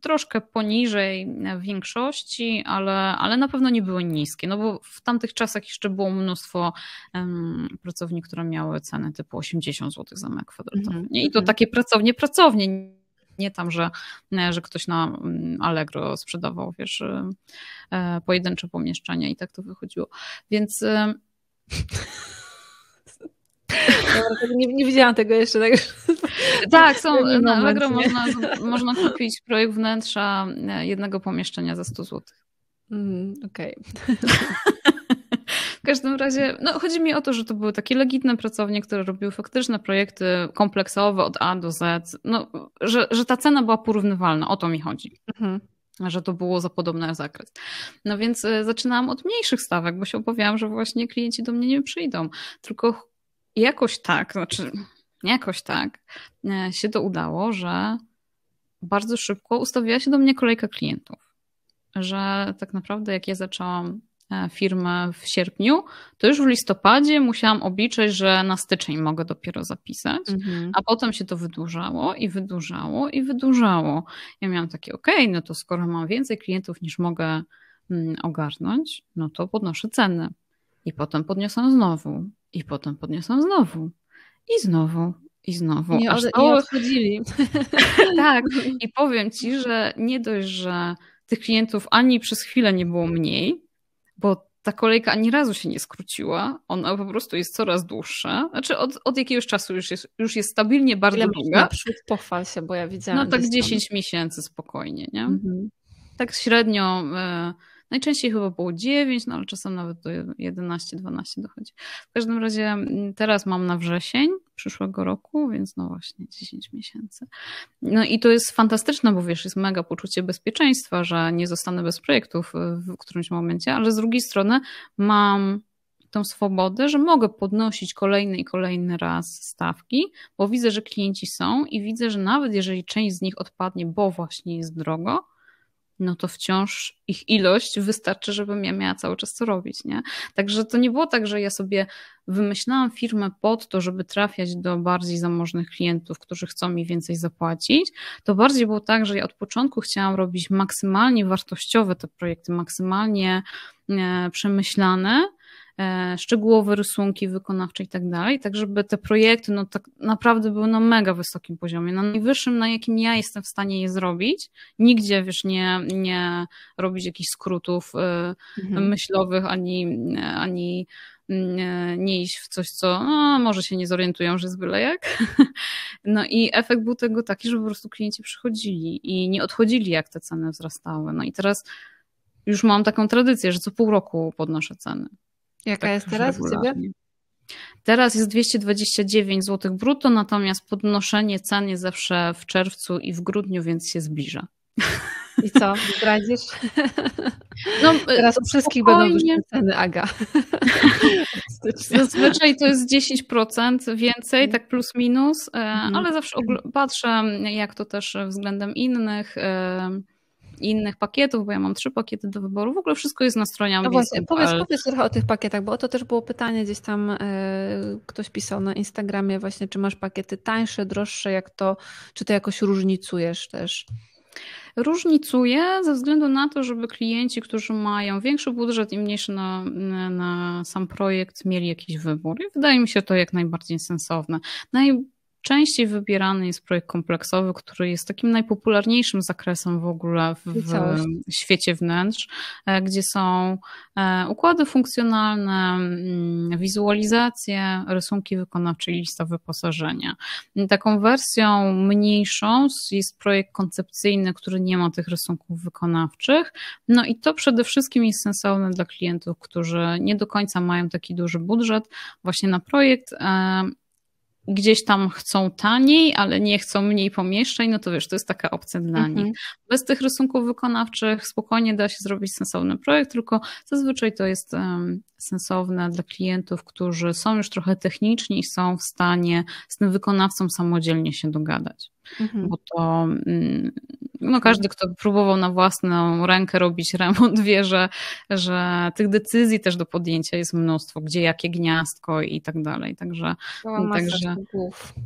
troszkę poniżej większości, ale, ale na pewno nie były niskie, no bo w tamtych czasach jeszcze było mnóstwo um, pracowni, które miały ceny typu 80 zł za metr kwadratowy. Mm -hmm. I to mhm. takie pracownie, pracownie, nie tam, że, że ktoś na mm, Allegro sprzedawał, wiesz, e, e, pojedyncze pomieszczenia i tak to wychodziło. Więc... nie, nie widziałam tego jeszcze, tak? Tak, tak, są, na no, Allegro można, można kupić projekt wnętrza e, jednego pomieszczenia za 100 zł. Mm, Okej. Okay. W każdym razie, no chodzi mi o to, że to były takie legitne pracownie, które robiły faktyczne projekty kompleksowe od A do Z, no, że, że ta cena była porównywalna, o to mi chodzi. Mhm. Że to było za podobny zakres. No więc e, zaczynałam od mniejszych stawek, bo się obawiałam, że właśnie klienci do mnie nie przyjdą. Tylko jakoś tak, znaczy Jakoś tak e, się to udało, że bardzo szybko ustawiła się do mnie kolejka klientów. Że tak naprawdę, jak ja zaczęłam e, firmę w sierpniu, to już w listopadzie musiałam obliczyć, że na styczeń mogę dopiero zapisać, mhm. a potem się to wydłużało i wydłużało i wydłużało. Ja miałam takie, okej, okay, no to skoro mam więcej klientów niż mogę mm, ogarnąć, no to podnoszę ceny. I potem podniosłam znowu, i potem podniosłam znowu. I znowu, i znowu. Nie, aż odchodzili. tak, i powiem Ci, że nie dość, że tych klientów ani przez chwilę nie było mniej, bo ta kolejka ani razu się nie skróciła, ona po prostu jest coraz dłuższa. Znaczy od, od jakiegoś czasu już jest, już jest stabilnie bardzo długa. Naprzód pochwal się, bo ja widziałam. No tak 10 tam. miesięcy spokojnie, nie? Mhm. Tak średnio... Y Najczęściej chyba było 9, no ale czasem nawet do 11-12 dochodzi. W każdym razie mm, teraz mam na wrzesień przyszłego roku, więc no właśnie 10 miesięcy. No i to jest fantastyczne, bo wiesz, jest mega poczucie bezpieczeństwa, że nie zostanę bez projektów y, w którymś momencie, ale z drugiej strony mam tą swobodę, że mogę podnosić kolejny i kolejny raz stawki, bo widzę, że klienci są i widzę, że nawet jeżeli część z nich odpadnie, bo właśnie jest drogo, no to wciąż ich ilość wystarczy, żebym ja miała cały czas co robić, nie? Także to nie było tak, że ja sobie wymyślałam firmę pod to, żeby trafiać do bardziej zamożnych klientów, którzy chcą mi więcej zapłacić. To bardziej było tak, że ja od początku chciałam robić maksymalnie wartościowe te projekty, maksymalnie e, przemyślane, E, szczegółowe rysunki wykonawcze i tak dalej, tak żeby te projekty no tak naprawdę były na no, mega wysokim poziomie, na najwyższym, na jakim ja jestem w stanie je zrobić. Nigdzie, wiesz, nie, nie robić jakichś skrótów e, mhm. myślowych, ani, ani nie, mm, nie iść w coś, co no, może się nie zorientują, że jest byle jak. No i efekt był tego taki, że po prostu klienci przychodzili i nie odchodzili, jak te ceny wzrastały. No i teraz już mam taką tradycję, że co pół roku podnoszę ceny. Jaka tak jest teraz u Ciebie? Teraz jest 229 zł brutto, natomiast podnoszenie cen jest zawsze w czerwcu i w grudniu, więc się zbliża. I co, zdradzisz? No, y, Teraz u wszystkich będą wyższe ceny, Aga. Zazwyczaj to jest 10% więcej, tak plus minus, e, mhm. ale zawsze patrzę, jak to też względem innych innych pakietów, bo ja mam trzy pakiety do wyboru. W ogóle wszystko jest na stronie no właśnie, powiedz, powiedz trochę o tych pakietach, bo o to też było pytanie gdzieś tam e, ktoś pisał na Instagramie właśnie, czy masz pakiety tańsze, droższe, jak to, czy to jakoś różnicujesz też? Różnicuje ze względu na to, żeby klienci, którzy mają większy budżet i mniejszy na, na, na sam projekt, mieli jakiś wybór. I wydaje mi się to jak najbardziej sensowne. Naj, Częściej wybierany jest projekt kompleksowy, który jest takim najpopularniejszym zakresem w ogóle w, w świecie wnętrz, e, gdzie są e, układy funkcjonalne, mm, wizualizacje, rysunki wykonawcze i lista wyposażenia. Taką wersją mniejszą jest projekt koncepcyjny, który nie ma tych rysunków wykonawczych. No i to przede wszystkim jest sensowne dla klientów, którzy nie do końca mają taki duży budżet właśnie na projekt e, gdzieś tam chcą taniej, ale nie chcą mniej pomieszczeń, no to wiesz, to jest taka opcja dla mhm. nich. Bez tych rysunków wykonawczych spokojnie da się zrobić sensowny projekt, tylko zazwyczaj to jest um, sensowne dla klientów, którzy są już trochę techniczni i są w stanie z tym wykonawcą samodzielnie się dogadać. Mhm. Bo to mm, no każdy, kto próbował na własną rękę robić remont, wie, że, że tych decyzji też do podjęcia jest mnóstwo, gdzie jakie gniazdko i tak dalej. Także, mm, także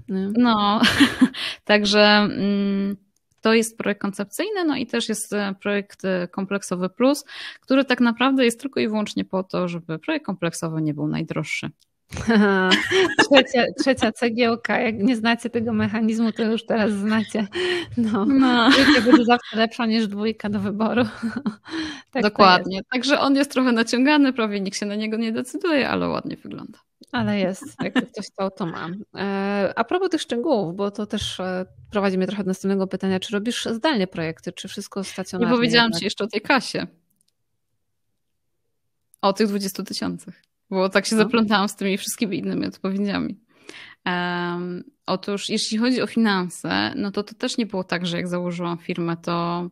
no, no także mm, to jest projekt koncepcyjny, no i też jest e, projekt e, kompleksowy plus, który tak naprawdę jest tylko i wyłącznie po to, żeby projekt kompleksowy nie był najdroższy. trzecia, trzecia cegiełka. Jak nie znacie tego mechanizmu, to już teraz znacie. No, no. będzie zawsze lepsza niż dwójka do wyboru. Tak Dokładnie. Także on jest trochę naciągany, prawie nikt się na niego nie decyduje, ale ładnie wygląda. Ale jest, jak ktoś chciał, to ma. E, a propos tych szczegółów, bo to też e, prowadzi mnie trochę do następnego pytania. Czy robisz zdalnie projekty, czy wszystko stacjonarnie? Nie powiedziałam Ci jeszcze o tej kasie. O tych 20 tysiącach bo tak się no. zaplątałam z tymi wszystkimi innymi odpowiedziami. Um, otóż, jeśli chodzi o finanse, no to to też nie było tak, że jak założyłam firmę, to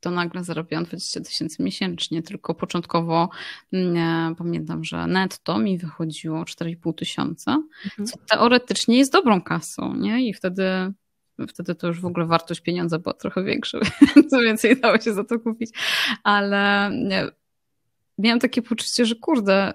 to nagle zarobiłam 20 tysięcy miesięcznie, tylko początkowo nie, mm, pamiętam, że netto mi wychodziło 4,5 tysiąca, mhm. co teoretycznie jest dobrą kasą, nie? I wtedy wtedy to już w ogóle wartość pieniądza była trochę większa, więc więcej dało się za to kupić, ale nie, miałam takie poczucie, że kurde,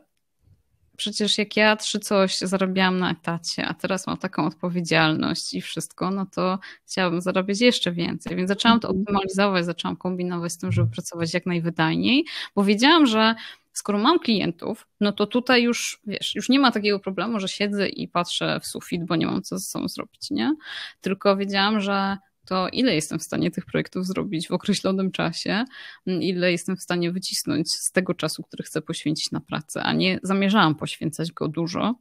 przecież jak ja trzy coś zarabiałam na etacie, a teraz mam taką odpowiedzialność i wszystko, no to chciałabym zarabiać jeszcze więcej. Więc zaczęłam to mhm. optymalizować, zaczęłam kombinować z tym, żeby pracować jak najwydajniej, bo wiedziałam, że skoro mam klientów, no to tutaj już, wiesz, już nie ma takiego problemu, że siedzę i patrzę w sufit, bo nie mam co ze sobą zrobić, nie? Tylko wiedziałam, że to ile jestem w stanie tych projektów zrobić w określonym czasie, mm, ile jestem w stanie wycisnąć z tego czasu, który chcę poświęcić na pracę, a nie zamierzałam poświęcać go dużo,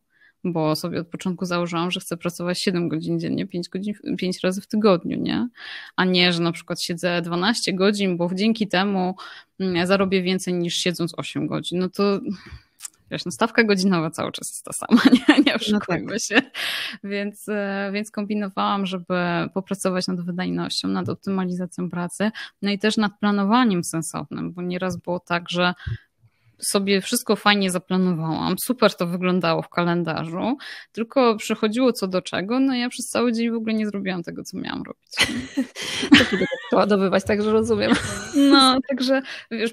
bo sobie od początku założyłam, że chcę pracować 7 godzin dziennie, 5, godzin, 5 razy w tygodniu, nie? A nie, że na przykład siedzę 12 godzin, bo dzięki temu mm, zarobię więcej niż siedząc 8 godzin. No to Wiesz, no stawka godzinowa cały czas jest ta sama, nie, nie no oszukujmy no tak. się. Więc, e, więc kombinowałam, żeby popracować nad wydajnością, nad optymalizacją pracy, no i też nad planowaniem sensownym, bo nieraz było tak, że sobie wszystko fajnie zaplanowałam, super to wyglądało w kalendarzu, tylko przychodziło co do czego, no ja przez cały dzień w ogóle nie zrobiłam tego, co miałam robić. to ładowywać, także rozumiem. No, także wiesz,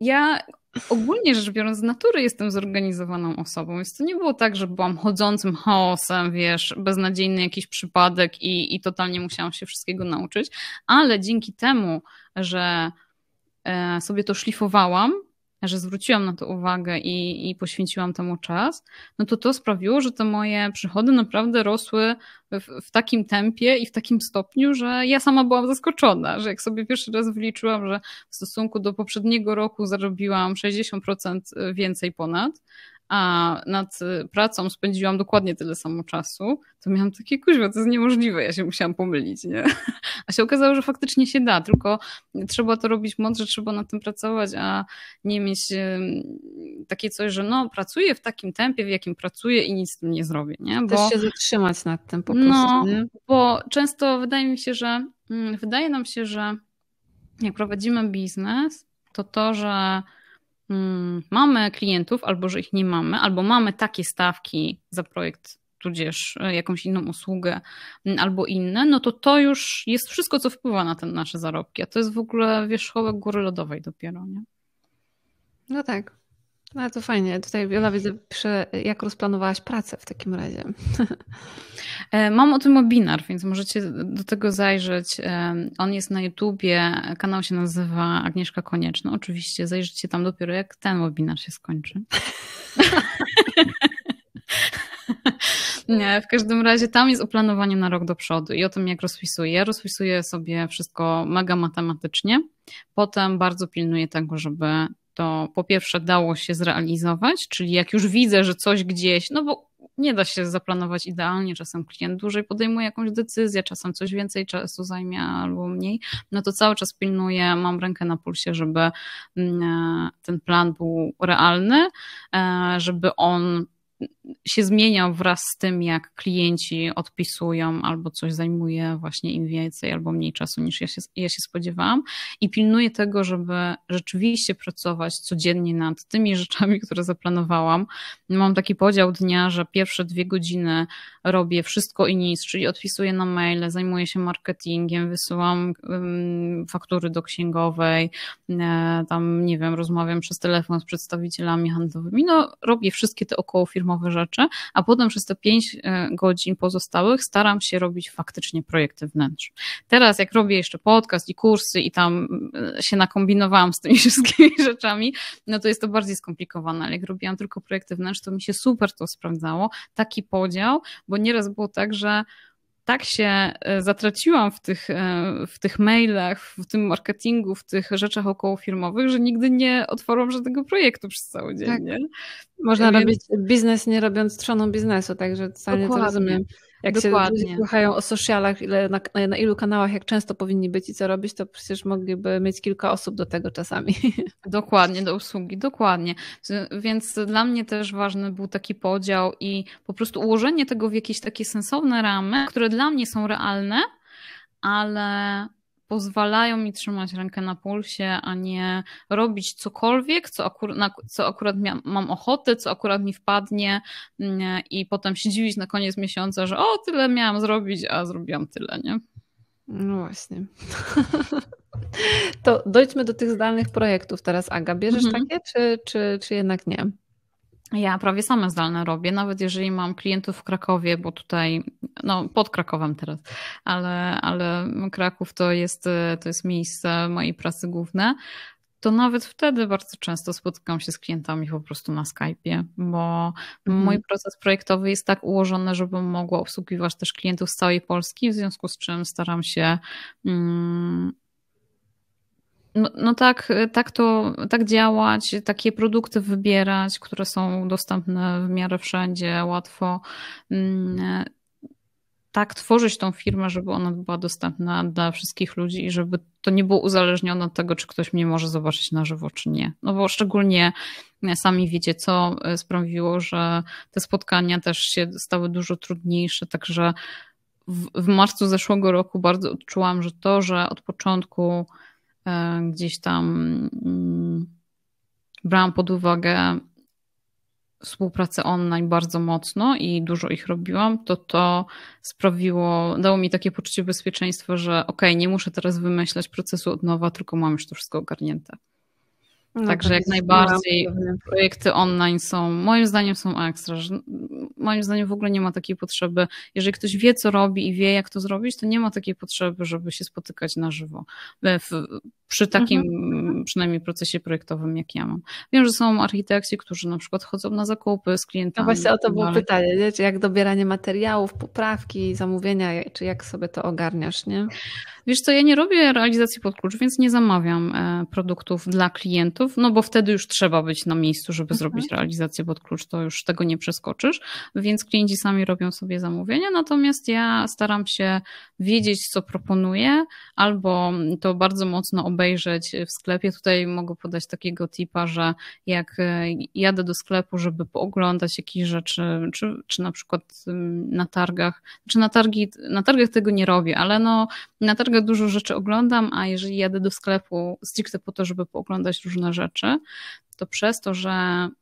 ja ogólnie rzecz biorąc, z natury jestem zorganizowaną osobą, więc to nie było tak, że byłam chodzącym chaosem, wiesz, beznadziejny jakiś przypadek i, i totalnie musiałam się wszystkiego nauczyć, ale dzięki temu, że e, sobie to szlifowałam, że zwróciłam na to uwagę i, i poświęciłam temu czas, no to to sprawiło, że te moje przychody naprawdę rosły w, w, takim tempie i w takim stopniu, że ja sama byłam zaskoczona, że jak sobie pierwszy raz wliczyłam, że w stosunku do poprzedniego roku zarobiłam 60% więcej ponad, a nad y, pracą spędziłam dokładnie tyle samo czasu, to miałam takie kuźwa, to jest niemożliwe, ja się musiałam pomylić, nie? A się okazało, że faktycznie się da, tylko trzeba to robić mądrze, trzeba nad tym pracować, a nie mieć takie coś, że no, pracuję w takim tempie, w jakim pracuję i nic z tym nie zrobię, nie? Bo, Też się zatrzymać nad tym po no, prostu, No, nie? bo często wydaje mi się, że mm, wydaje nam się, że jak prowadzimy biznes, to to, że Mm, mamy klientów, albo że ich nie mamy, albo mamy takie stawki za projekt, tudzież e, jakąś inną usługę, mm, albo inne, no to to już jest wszystko, co wpływa na te nasze zarobki. A to jest w ogóle wierzchołek góry lodowej dopiero, nie? No tak. No to fajnie. Tutaj Wiola widzę pisze, jak rozplanowałaś pracę w takim razie. E, mam o tym webinar, więc możecie do tego zajrzeć. E, on jest na YouTubie, kanał się nazywa Agnieszka Konieczna. Oczywiście zajrzycie tam dopiero jak ten webinar się skończy. Nie, w każdym razie tam jest o planowaniu na rok do przodu i o tym, jak rozpisuję. Rozpisuję sobie wszystko mega matematycznie. Potem bardzo pilnuję tego, żeby to po pierwsze dało się zrealizować, czyli jak już widzę, że coś gdzieś, no bo nie da się zaplanować idealnie, czasem klient dłużej podejmuje jakąś decyzję, czasem coś więcej czasu zajmie albo mniej, no to cały czas pilnuję, mam rękę na pulsie, żeby mm, e, ten plan był realny, e, żeby on się zmienia wraz z tym, jak klienci odpisują, albo coś zajmuje właśnie im więcej, albo mniej czasu niż ja się, ja się spodziewałam. I pilnuję tego, żeby rzeczywiście pracować codziennie nad tymi rzeczami, które zaplanowałam. Mam taki podział dnia, że pierwsze dwie godziny robię wszystko i nic, czyli odpisuję na maile, zajmuję się marketingiem, wysyłam faktury do księgowej, e, tam, nie wiem, rozmawiam przez telefon z przedstawicielami handlowymi. No, robię wszystkie te około firmy randomowe rzeczy, a potem przez te pięć e, godzin pozostałych staram się robić faktycznie projekty wnętrz. Teraz jak robię jeszcze podcast i kursy i tam e, się nakombinowałam z tymi wszystkimi rzeczami, no to jest to bardziej skomplikowane, ale jak robiłam tylko projekty wnętrz, to mi się super to sprawdzało, taki podział, bo nieraz było tak, że tak się e, zatraciłam w tych, e, w tych mailach, w tym marketingu, w tych rzeczach okołofirmowych, że nigdy nie otworzyłam żadnego projektu przez cały dzień. Tak. Można Więc... robić biznes nie robiąc stroną biznesu, także wcale Dokładnie. to rozumiem. Jak Dokładnie. się słuchają o socialach, ile, na, na, ilu kanałach, jak często powinni być i co robić, to przecież mogliby mieć kilka osób do tego czasami. Dokładnie, do usługi, dokładnie. Więc dla mnie też ważny był taki podział i po prostu ułożenie tego w jakieś takie sensowne ramy, które dla mnie są realne, ale pozwalają mi trzymać rękę na pulsie, a nie robić cokolwiek, co, akur na, co akurat mam ochotę, co akurat mi wpadnie nie? Mm, i potem się dziwić na koniec miesiąca, że o, tyle miałam zrobić, a zrobiłam tyle, nie? No właśnie. to dojdźmy do tych zdalnych projektów teraz, Aga. Bierzesz mhm. takie, czy, czy, czy jednak nie? Ja prawie same zdalne robię, nawet jeżeli mam klientów w Krakowie, bo tutaj, no pod Krakowem teraz, ale, ale Kraków to jest, to jest miejsce mojej pracy główne, to nawet wtedy bardzo często spotykam się z klientami po prostu na Skype'ie, bo mhm. mój proces projektowy jest tak ułożony, żebym mogła obsługiwać też klientów z całej Polski, w związku z czym staram się. Mm, no, no, tak, tak to tak działać, takie produkty wybierać, które są dostępne w miarę wszędzie, łatwo. Mm, tak tworzyć tą firmę, żeby ona była dostępna dla wszystkich ludzi i żeby to nie było uzależnione od tego, czy ktoś mnie może zobaczyć na żywo, czy nie. No bo szczególnie e, sami wiecie, co e, sprawiło, że te spotkania też się stały dużo trudniejsze, także w, w marcu zeszłego roku bardzo odczułam, że to, że od początku E, gdzieś tam mm, brałam pod uwagę współpracę online bardzo mocno i dużo ich robiłam, to to sprawiło, dało mi takie poczucie bezpieczeństwa, że ok, nie muszę teraz wymyślać procesu od nowa, tylko mam już to wszystko ogarnięte. No, Także tak, jak najbardziej projekty online są, moim zdaniem są ekstra. Moim zdaniem w ogóle nie ma takiej potrzeby. Jeżeli ktoś wie, co robi i wie, jak to zrobić, to nie ma takiej potrzeby, żeby się spotykać na żywo. E, w, przy takim mhm, mhm. przynajmniej procesie projektowym, jak ja mam. Wiem, że są architekci, którzy na przykład chodzą na zakupy z klientami. No właśnie o to tak było pytanie, nie? czy jak dobieranie materiałów, poprawki, zamówienia, czy jak sobie to ogarniasz, nie? Wiesz co, ja nie robię realizacji pod klucz, więc nie zamawiam e, produktów dla klientów klientów, no bo wtedy już trzeba być na miejscu, żeby mhm. zrobić realizację pod klucz, to już tego nie przeskoczysz, więc klienci sami robią sobie zamówienia, natomiast ja staram się wiedzieć, co proponuję, albo to bardzo mocno obejrzeć w sklepie. Tutaj mogę podać takiego tipa, że jak e, jadę do sklepu, żeby pooglądać jakieś rzeczy, czy, czy na przykład na targach, czy znaczy na, targi, na targach tego nie robię, ale no, na targach dużo rzeczy oglądam, a jeżeli jadę do sklepu stricte po to, żeby pooglądać różne rzeczy, to przez to, że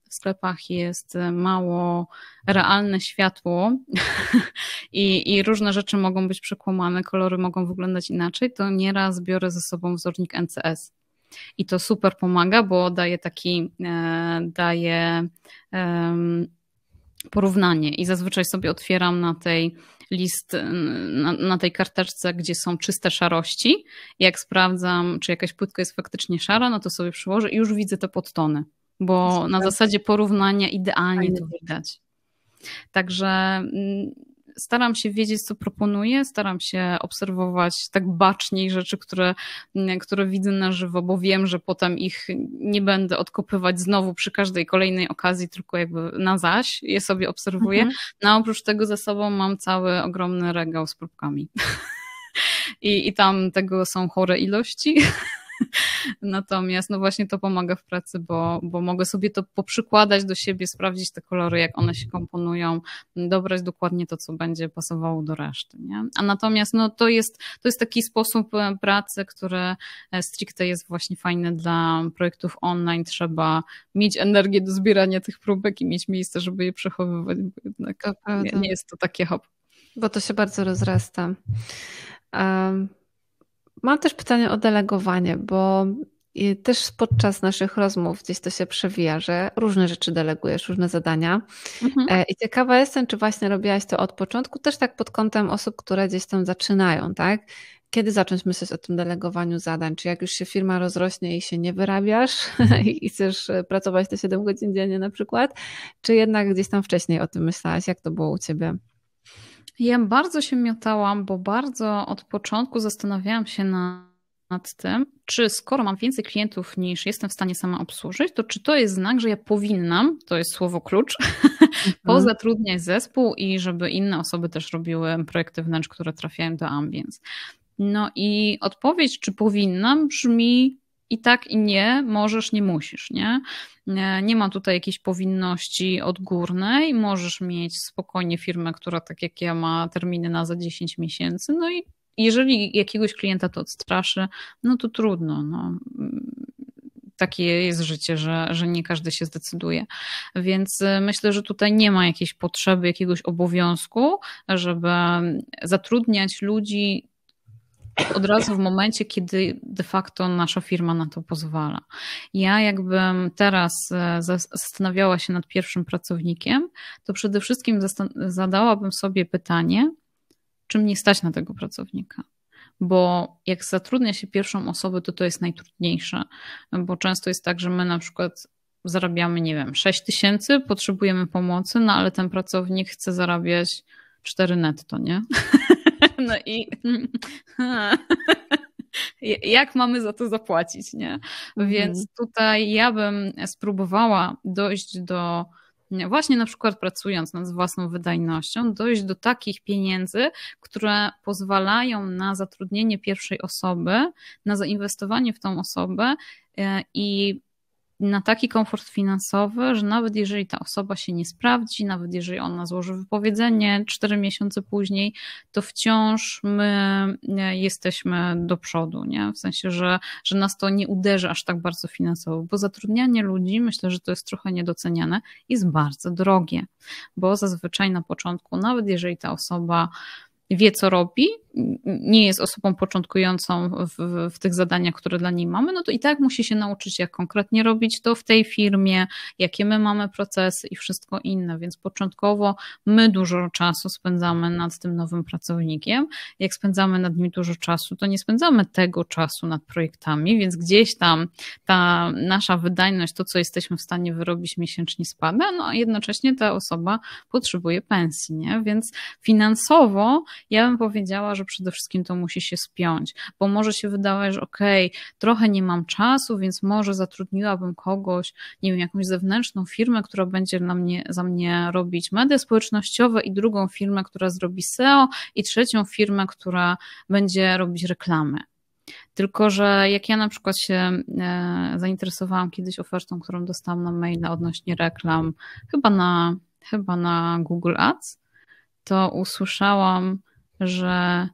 w sklepach jest mało realne światło i, i różne rzeczy mogą być przekłamane, kolory mogą wyglądać inaczej, to nieraz biorę ze sobą wzornik NCS. I to super pomaga, bo daje taki, e, daje e, porównanie. I zazwyczaj sobie otwieram na tej list y, na, na, tej karteczce, gdzie są czyste szarości. Jak sprawdzam, czy jakaś płytka jest faktycznie szara, no to sobie przyłożę i już widzę te podtony, bo na zasadzie porównania idealnie to widać. Także mm, staram się wiedzieć, co proponuję, staram się obserwować tak baczniej rzeczy, które, mm, które widzę na żywo, bo wiem, że potem ich nie będę odkopywać znowu przy każdej kolejnej okazji, tylko jakby na zaś je sobie obserwuję. Mhm. No oprócz tego za sobą mam cały ogromny regał z próbkami. I, I tam tego są chore ilości, Natomiast no właśnie to pomaga w pracy, bo, bo mogę sobie to poprzykładać do siebie, sprawdzić te kolory, jak one się komponują, dobrać dokładnie to, co będzie pasowało do reszty. Nie? A natomiast no to, jest, to jest taki sposób e, pracy, który e, stricte jest właśnie fajny dla projektów online. Trzeba mieć energię do zbierania tych próbek i mieć miejsce, żeby je przechowywać, bo jednak nie, nie jest to takie hop. Bo to się bardzo rozrasta. Um, Mam też pytanie o delegowanie, bo y, też podczas naszych rozmów gdzieś to się przewija, że różne rzeczy delegujesz, różne zadania. Mhm. E, I ciekawa jestem, czy właśnie robiłaś to od początku, też tak pod kątem osób, które gdzieś tam zaczynają, tak? Kiedy zacząć myśleć o tym delegowaniu zadań? Czy jak już się firma rozrośnie i się nie wyrabiasz mhm. i chcesz e, pracować te 7 godzin dziennie na przykład, czy jednak gdzieś tam wcześniej o tym myślałaś? Jak to było u Ciebie? Ja bardzo się miotałam, bo bardzo od początku zastanawiałam się na, nad tym, czy skoro mam więcej klientów niż jestem w stanie sama obsłużyć, to czy to jest znak, że ja powinnam, to jest słowo klucz, mhm. pozatrudniać zespół i żeby inne osoby też robiły projekty wnętrz, które trafiają do Ambience. No i odpowiedź, czy powinnam, brzmi i tak, i nie, możesz, nie musisz, nie? E, nie ma tutaj jakiejś powinności odgórnej, możesz mieć spokojnie firmę, która tak jak ja ma terminy na za 10 miesięcy, no i jeżeli jakiegoś klienta to odstraszy, no to trudno, no takie jest życie, że, że nie każdy się zdecyduje. Więc e, myślę, że tutaj nie ma jakiejś potrzeby, jakiegoś obowiązku, żeby zatrudniać ludzi od razu w momencie, kiedy de facto nasza firma na to pozwala. Ja jakbym teraz e, zastanawiała się nad pierwszym pracownikiem, to przede wszystkim zadałabym sobie pytanie, czym nie stać na tego pracownika bo jak zatrudnia się pierwszą osobę, to to jest najtrudniejsze, bo często jest tak, że my na przykład zarabiamy, nie wiem, 6 tysięcy, potrzebujemy pomocy, no ale ten pracownik chce zarabiać 4 netto, nie? No i jak mamy za to zapłacić, nie? Więc mhm. tutaj ja bym spróbowała dojść do właśnie na przykład pracując nad własną wydajnością, dojść do takich pieniędzy, które pozwalają na zatrudnienie pierwszej osoby, na zainwestowanie w tą osobę e, i na taki komfort finansowy, że nawet jeżeli ta osoba się nie sprawdzi, nawet jeżeli ona złoży wypowiedzenie 4 miesiące później, to wciąż my e, jesteśmy do przodu, nie? W sensie, że, że nas to nie uderzy aż tak bardzo finansowo, bo zatrudnianie ludzi, myślę, że to jest trochę niedoceniane, jest bardzo drogie, bo zazwyczaj na początku, nawet jeżeli ta osoba wie, co robi, nie jest osobą początkującą w, w, tych zadaniach, które dla niej mamy, no to i tak musi się nauczyć, jak konkretnie robić to w tej firmie, jakie my mamy procesy i wszystko inne. Więc początkowo my dużo czasu spędzamy nad tym nowym pracownikiem. Jak spędzamy nad nim dużo czasu, to nie spędzamy tego czasu nad projektami, więc gdzieś tam ta nasza wydajność, to co jesteśmy w stanie wyrobić miesięcznie spada, no a jednocześnie ta osoba potrzebuje pensji, nie? Więc finansowo ja bym powiedziała, że przede wszystkim to musi się spiąć, bo może się wydawać, że okej, okay, trochę nie mam czasu, więc może zatrudniłabym kogoś, nie wiem, jakąś zewnętrzną firmę, która będzie na mnie, za mnie robić media społecznościowe i drugą firmę, która zrobi SEO i trzecią firmę, która będzie robić reklamy. Tylko, że jak ja na przykład się e, zainteresowałam kiedyś ofertą, którą dostałam na maila odnośnie reklam, chyba na, chyba na Google Ads, to usłyszałam że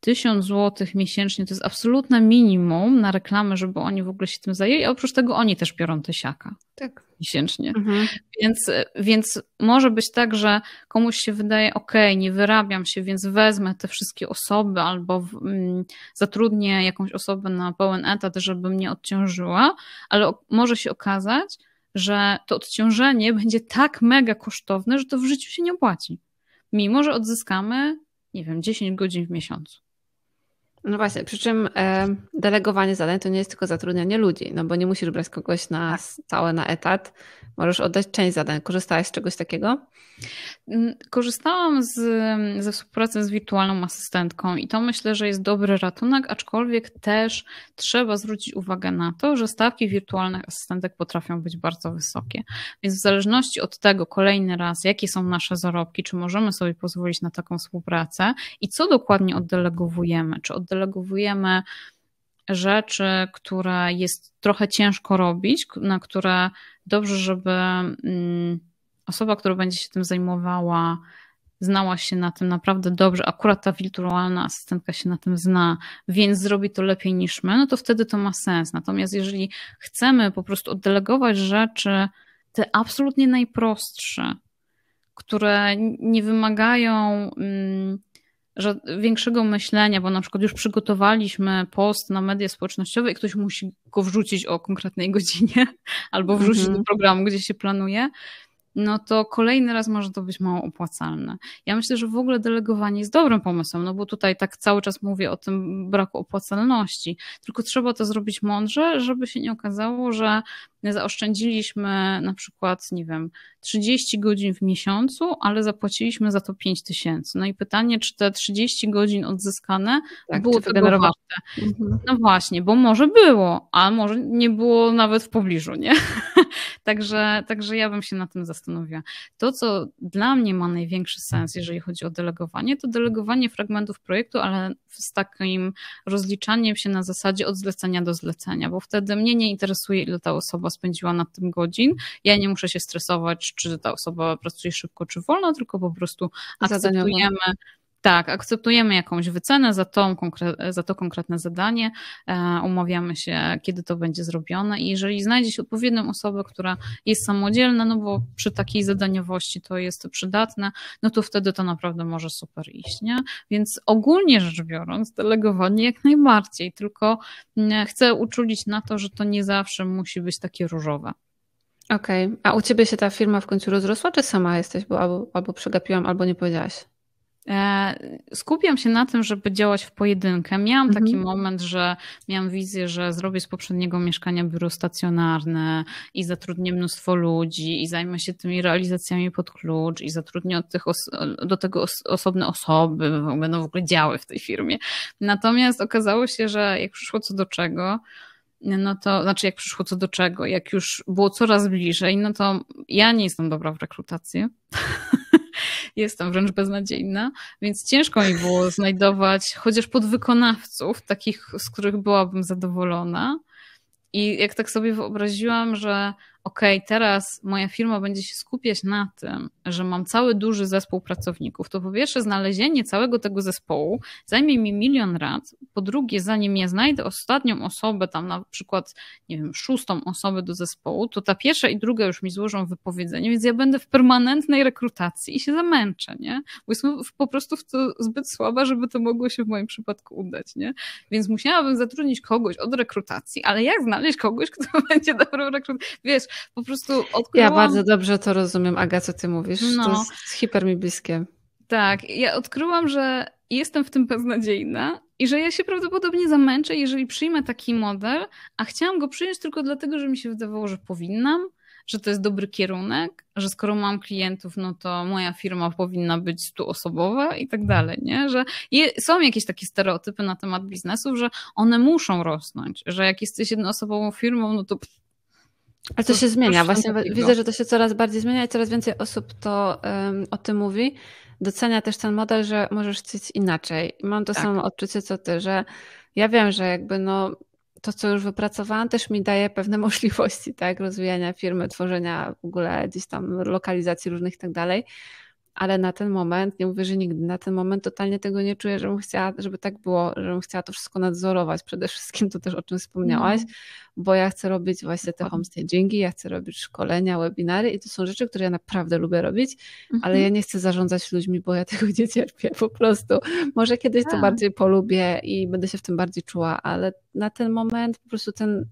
1000 zł miesięcznie to jest absolutne minimum na reklamę, żeby oni w ogóle się tym zajęli, a oprócz tego oni też biorą tysiaka tak. miesięcznie. Mhm. Więc, więc może być tak, że komuś się wydaje, ok, nie wyrabiam się, więc wezmę te wszystkie osoby albo w, m, mm, zatrudnię jakąś osobę na pełen etat, żeby mnie odciążyła, ale o, może się okazać, że to odciążenie będzie tak mega kosztowne, że to w życiu się nie opłaci. Mimo, że odzyskamy nie wiem, 10 godzin w miesiącu. No właśnie, przy czym e, delegowanie zadań to nie jest tylko zatrudnianie ludzi, no bo nie musisz brać kogoś na całe tak. na etat, możesz oddać część zadań. Korzystałaś z czegoś takiego? Mm, korzystałam z, ze współpracy z wirtualną asystentką i to myślę, że jest dobry ratunek, aczkolwiek też trzeba zwrócić uwagę na to, że stawki wirtualnych asystentek potrafią być bardzo wysokie. Więc w zależności od tego, kolejny raz, jakie są nasze zarobki, czy możemy sobie pozwolić na taką współpracę i co dokładnie oddelegowujemy, czy od oddelegowujemy rzeczy, które jest trochę ciężko robić, na które dobrze, żeby mm, osoba, która będzie się tym zajmowała, znała się na tym naprawdę dobrze, akurat ta wirtualna asystentka się na tym zna, więc zrobi to lepiej niż my, no to wtedy to ma sens. Natomiast jeżeli chcemy po prostu oddelegować rzeczy, te absolutnie najprostsze, które nie wymagają. Mm, że większego myślenia, bo na przykład już przygotowaliśmy post na media społecznościowe i ktoś musi go wrzucić o konkretnej godzinie albo wrzucić do mhm. programu, gdzie się planuje, no to kolejny raz może to być mało opłacalne. Ja myślę, że w ogóle delegowanie jest dobrym pomysłem, no bo tutaj tak cały czas mówię o tym braku opłacalności, tylko trzeba to zrobić mądrze, żeby się nie okazało, że zaoszczędziliśmy na przykład, nie wiem, 30 godzin w miesiącu, ale zapłaciliśmy za to 5 tysięcy. No i pytanie, czy te 30 godzin odzyskane tak, było tego warte? Mhm. No właśnie, bo może było, a może nie było nawet w pobliżu, nie? także, także ja bym się na tym zastanowiła. To, co dla mnie ma największy sens, jeżeli chodzi o delegowanie, to delegowanie fragmentów projektu, ale z takim rozliczaniem się na zasadzie od zlecenia do zlecenia, bo wtedy mnie nie interesuje, ile ta osoba spędziła nad tym godzin. Ja nie muszę się stresować, czy ta osoba pracuje szybko, czy wolno, tylko po prostu akceptujemy tak, akceptujemy jakąś wycenę za, tą, za to konkretne zadanie, e, umawiamy się, kiedy to będzie zrobione i jeżeli znajdzie się odpowiednią osobę, która jest samodzielna, no bo przy takiej zadaniowości to jest przydatne, no to wtedy to naprawdę może super iść, nie? Więc ogólnie rzecz biorąc, delegowanie jak najbardziej, tylko mm, chcę uczulić na to, że to nie zawsze musi być takie różowe. Okej, okay. a u ciebie się ta firma w końcu rozrosła, czy sama jesteś, bo albo, albo przegapiłam, albo nie powiedziałaś? E, skupiam się na tym, żeby działać w pojedynkę. Miałam mhm. taki moment, że miałam wizję, że zrobię z poprzedniego mieszkania biuro stacjonarne i zatrudnię mnóstwo ludzi i zajmę się tymi realizacjami pod klucz i zatrudnię od tych do tego os osobne osoby, będą no, w ogóle działy w tej firmie. Natomiast okazało się, że jak przyszło co do czego, no to znaczy jak przyszło co do czego, jak już było coraz bliżej, no to ja nie jestem dobra w rekrutacji. jestem wręcz beznadziejna, więc ciężko mi było znajdować chociaż podwykonawców, takich, z których byłabym zadowolona. I jak tak sobie wyobraziłam, że ok, teraz moja firma będzie się skupiać na tym, że mam cały duży zespół pracowników, to po pierwsze znalezienie całego tego zespołu zajmie mi milion rad, po drugie zanim ja znajdę ostatnią osobę, tam na przykład, nie wiem, szóstą osobę do zespołu, to ta pierwsza i druga już mi złożą wypowiedzenie, więc ja będę w permanentnej rekrutacji i się zamęczę, nie? Bo jestem po prostu w to zbyt słaba, żeby to mogło się w moim przypadku udać, nie? Więc musiałabym zatrudnić kogoś od rekrutacji, ale jak znaleźć kogoś, kto będzie dobrą rekrutacją? Wiesz, po prostu odkryłam... Ja bardzo dobrze to rozumiem, Aga, co ty mówisz. No. To jest hiper mi bliskie. Tak, ja odkryłam, że jestem w tym beznadziejna i że ja się prawdopodobnie zamęczę, jeżeli przyjmę taki model, a chciałam go przyjąć tylko dlatego, że mi się wydawało, że powinnam, że to jest dobry kierunek, że skoro mam klientów, no to moja firma powinna być stuosobowa i tak dalej, nie? Że je, są jakieś takie stereotypy na temat biznesów, że one muszą rosnąć, że jak jesteś jednoosobową firmą, no to ale to, się zmienia. Właśnie widzę, że to się coraz bardziej zmienia i coraz więcej osób to um, o tym mówi. Docenia też ten model, że możesz chcieć inaczej. mam to tak. samo odczucie co ty, że ja wiem, że jakby no to, co już wypracowałam, też mi daje pewne możliwości, tak, rozwijania firmy, tworzenia w ogóle gdzieś tam lokalizacji różnych i tak dalej ale na ten moment, nie mówię, że nigdy, na ten moment totalnie tego nie czuję, żebym chciała, żeby tak było, żebym chciała to wszystko nadzorować. Przede wszystkim to też o czym wspomniałaś, mhm. bo ja chcę robić właśnie te homestagingi, ja chcę robić szkolenia, webinary i to są rzeczy, które ja naprawdę lubię robić, ale mhm. ja nie chcę zarządzać ludźmi, bo ja tego nie cierpię po prostu. Może kiedyś to tak. bardziej polubię i będę się w tym bardziej czuła, ale na ten moment po prostu ten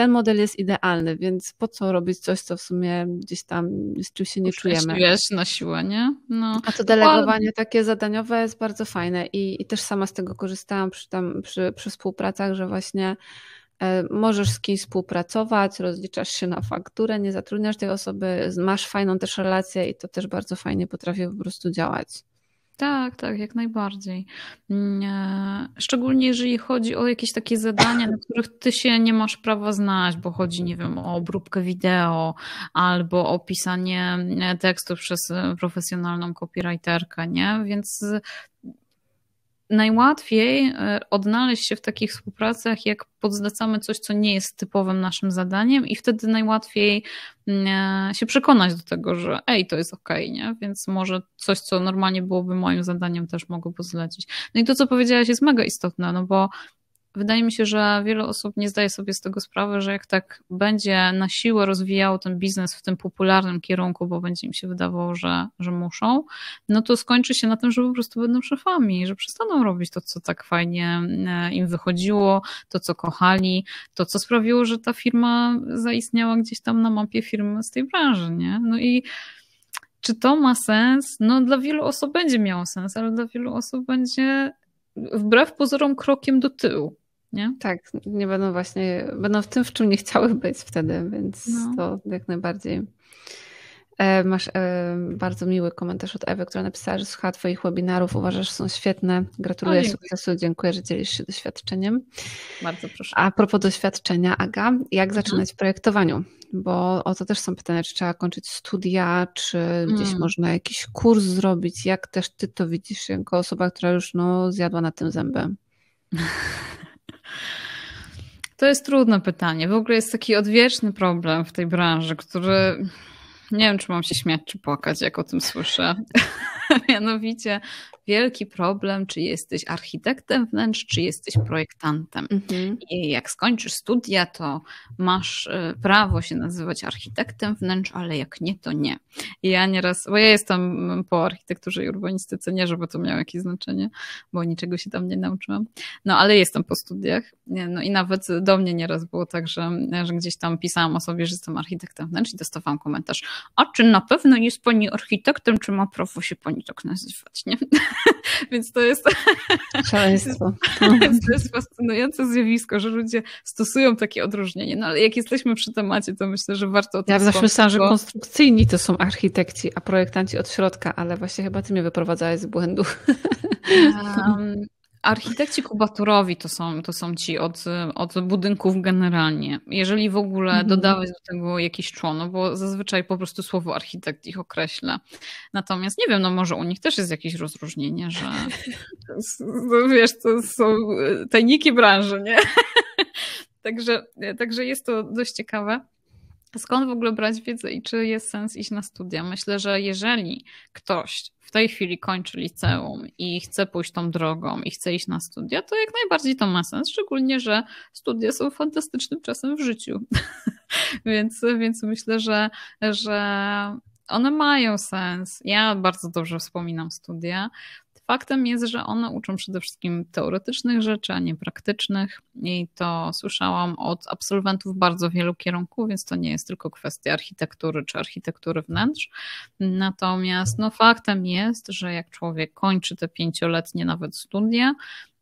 ten model jest idealny, więc po co robić coś, co w sumie gdzieś tam z czym się nie czujemy. Czujesz na siłę, nie? No. A to delegowanie takie zadaniowe jest bardzo fajne i, i też sama z tego korzystałam przy, tam, przy, przy współpracach, że właśnie e, możesz z kimś współpracować, rozliczasz się na fakturę, nie zatrudniasz tej osoby, masz fajną też relację i to też bardzo fajnie potrafi po prostu działać. Tak, tak, jak najbardziej. Mm, e, szczególnie jeżeli chodzi o jakieś takie zadania, na których ty się nie masz prawa znać, bo chodzi, nie wiem, o obróbkę wideo albo o pisanie e, tekstów przez e, profesjonalną copywriterkę, nie? Więc najłatwiej e, odnaleźć się w takich współpracach, jak podzlecamy coś, co nie jest typowym naszym zadaniem, i wtedy najłatwiej mm, e, się przekonać do tego, że ej, to jest okej, okay, nie? Więc może coś, co normalnie byłoby moim zadaniem, też mogę pozlecić. No i to, co powiedziałaś, jest mega istotne, no bo wydaje mi się, że wiele osób nie zdaje sobie z tego sprawy, że jak tak będzie na siłę rozwijało ten biznes w tym popularnym kierunku, bo będzie im się wydawało, że, że muszą, no to skończy się na tym, że po prostu będą szefami, że przestaną robić to, co tak fajnie e, im wychodziło, to, co kochali, to, co sprawiło, że ta firma zaistniała gdzieś tam na mapie firmy z tej branży, nie? No i czy to ma sens? No dla wielu osób będzie miało sens, ale dla wielu osób będzie wbrew pozorom krokiem do tyłu nie? Tak, nie będą właśnie, będą w tym, w czym nie chciały być wtedy, więc no. to jak najbardziej. E, masz e, bardzo miły komentarz od Ewy, która napisała, że słucha Twoich webinarów, uważasz, że są świetne. Gratuluję o, sukcesu, dziękuję, że dzielisz się doświadczeniem. Bardzo proszę. A propos doświadczenia, Aga, jak mhm. zaczynać w projektowaniu? Bo o to też są pytania, czy trzeba kończyć studia, czy gdzieś mm. można jakiś kurs zrobić. Jak też Ty to widzisz jako osoba, która już no, zjadła na tym zębem? To jest trudne pytanie. W ogóle jest taki odwieczny problem w tej branży, który nie wiem, czy mam się śmiać, czy płakać, jak o tym słyszę. mianowicie wielki problem, czy jesteś architektem wnętrz, czy jesteś projektantem. Mhm. I jak skończysz studia, to masz y, prawo się nazywać architektem wnętrz, ale jak nie, to nie. I ja nieraz, bo ja jestem po architekturze i urbanistyce, nie żeby to miało jakieś znaczenie, bo niczego się tam nie nauczyłam, no ale jestem po studiach, no i nawet do mnie nieraz było tak, że, że gdzieś tam pisałam o sobie, że jestem architektem wnętrz i dostawałam komentarz, a czy na pewno jest pani architektem, czy ma prawo się pani mi rok nazywać, nie? Więc to jest, Szaleństwo. to jest fascynujące zjawisko, że ludzie stosują takie odróżnienie. No ale jak jesteśmy przy temacie, to myślę, że warto o tym Ja zawsze myślałam, że konstrukcyjni to są architekci, a projektanci od środka, ale właśnie chyba ty mnie wyprowadzałeś z błędu. Um, Architekci kubaturowi to są, to są ci od, od budynków generalnie. Jeżeli w ogóle mhm. do tego jakiś człon, no bo zazwyczaj po prostu słowo architekt ich określa. Natomiast nie wiem, no może u nich też jest jakieś rozróżnienie, że no wiesz, to są e, tajniki branży, nie? także, e, także jest to dość ciekawe. Skąd w ogóle brać wiedzę i czy jest sens iść na studia? Myślę, że jeżeli ktoś w tej chwili kończy liceum i chce pójść tą drogą i chce iść na studia, to jak najbardziej to ma sens, szczególnie, że studia są fantastycznym czasem w życiu. więc, więc myślę, że, że one mają sens. Ja bardzo dobrze wspominam studia. Faktem jest, że one uczą przede wszystkim teoretycznych rzeczy, a nie praktycznych. I to słyszałam od absolwentów bardzo wielu kierunków, więc to nie jest tylko kwestia architektury czy architektury wnętrz. Natomiast no, faktem jest, że jak człowiek kończy te pięcioletnie nawet studia,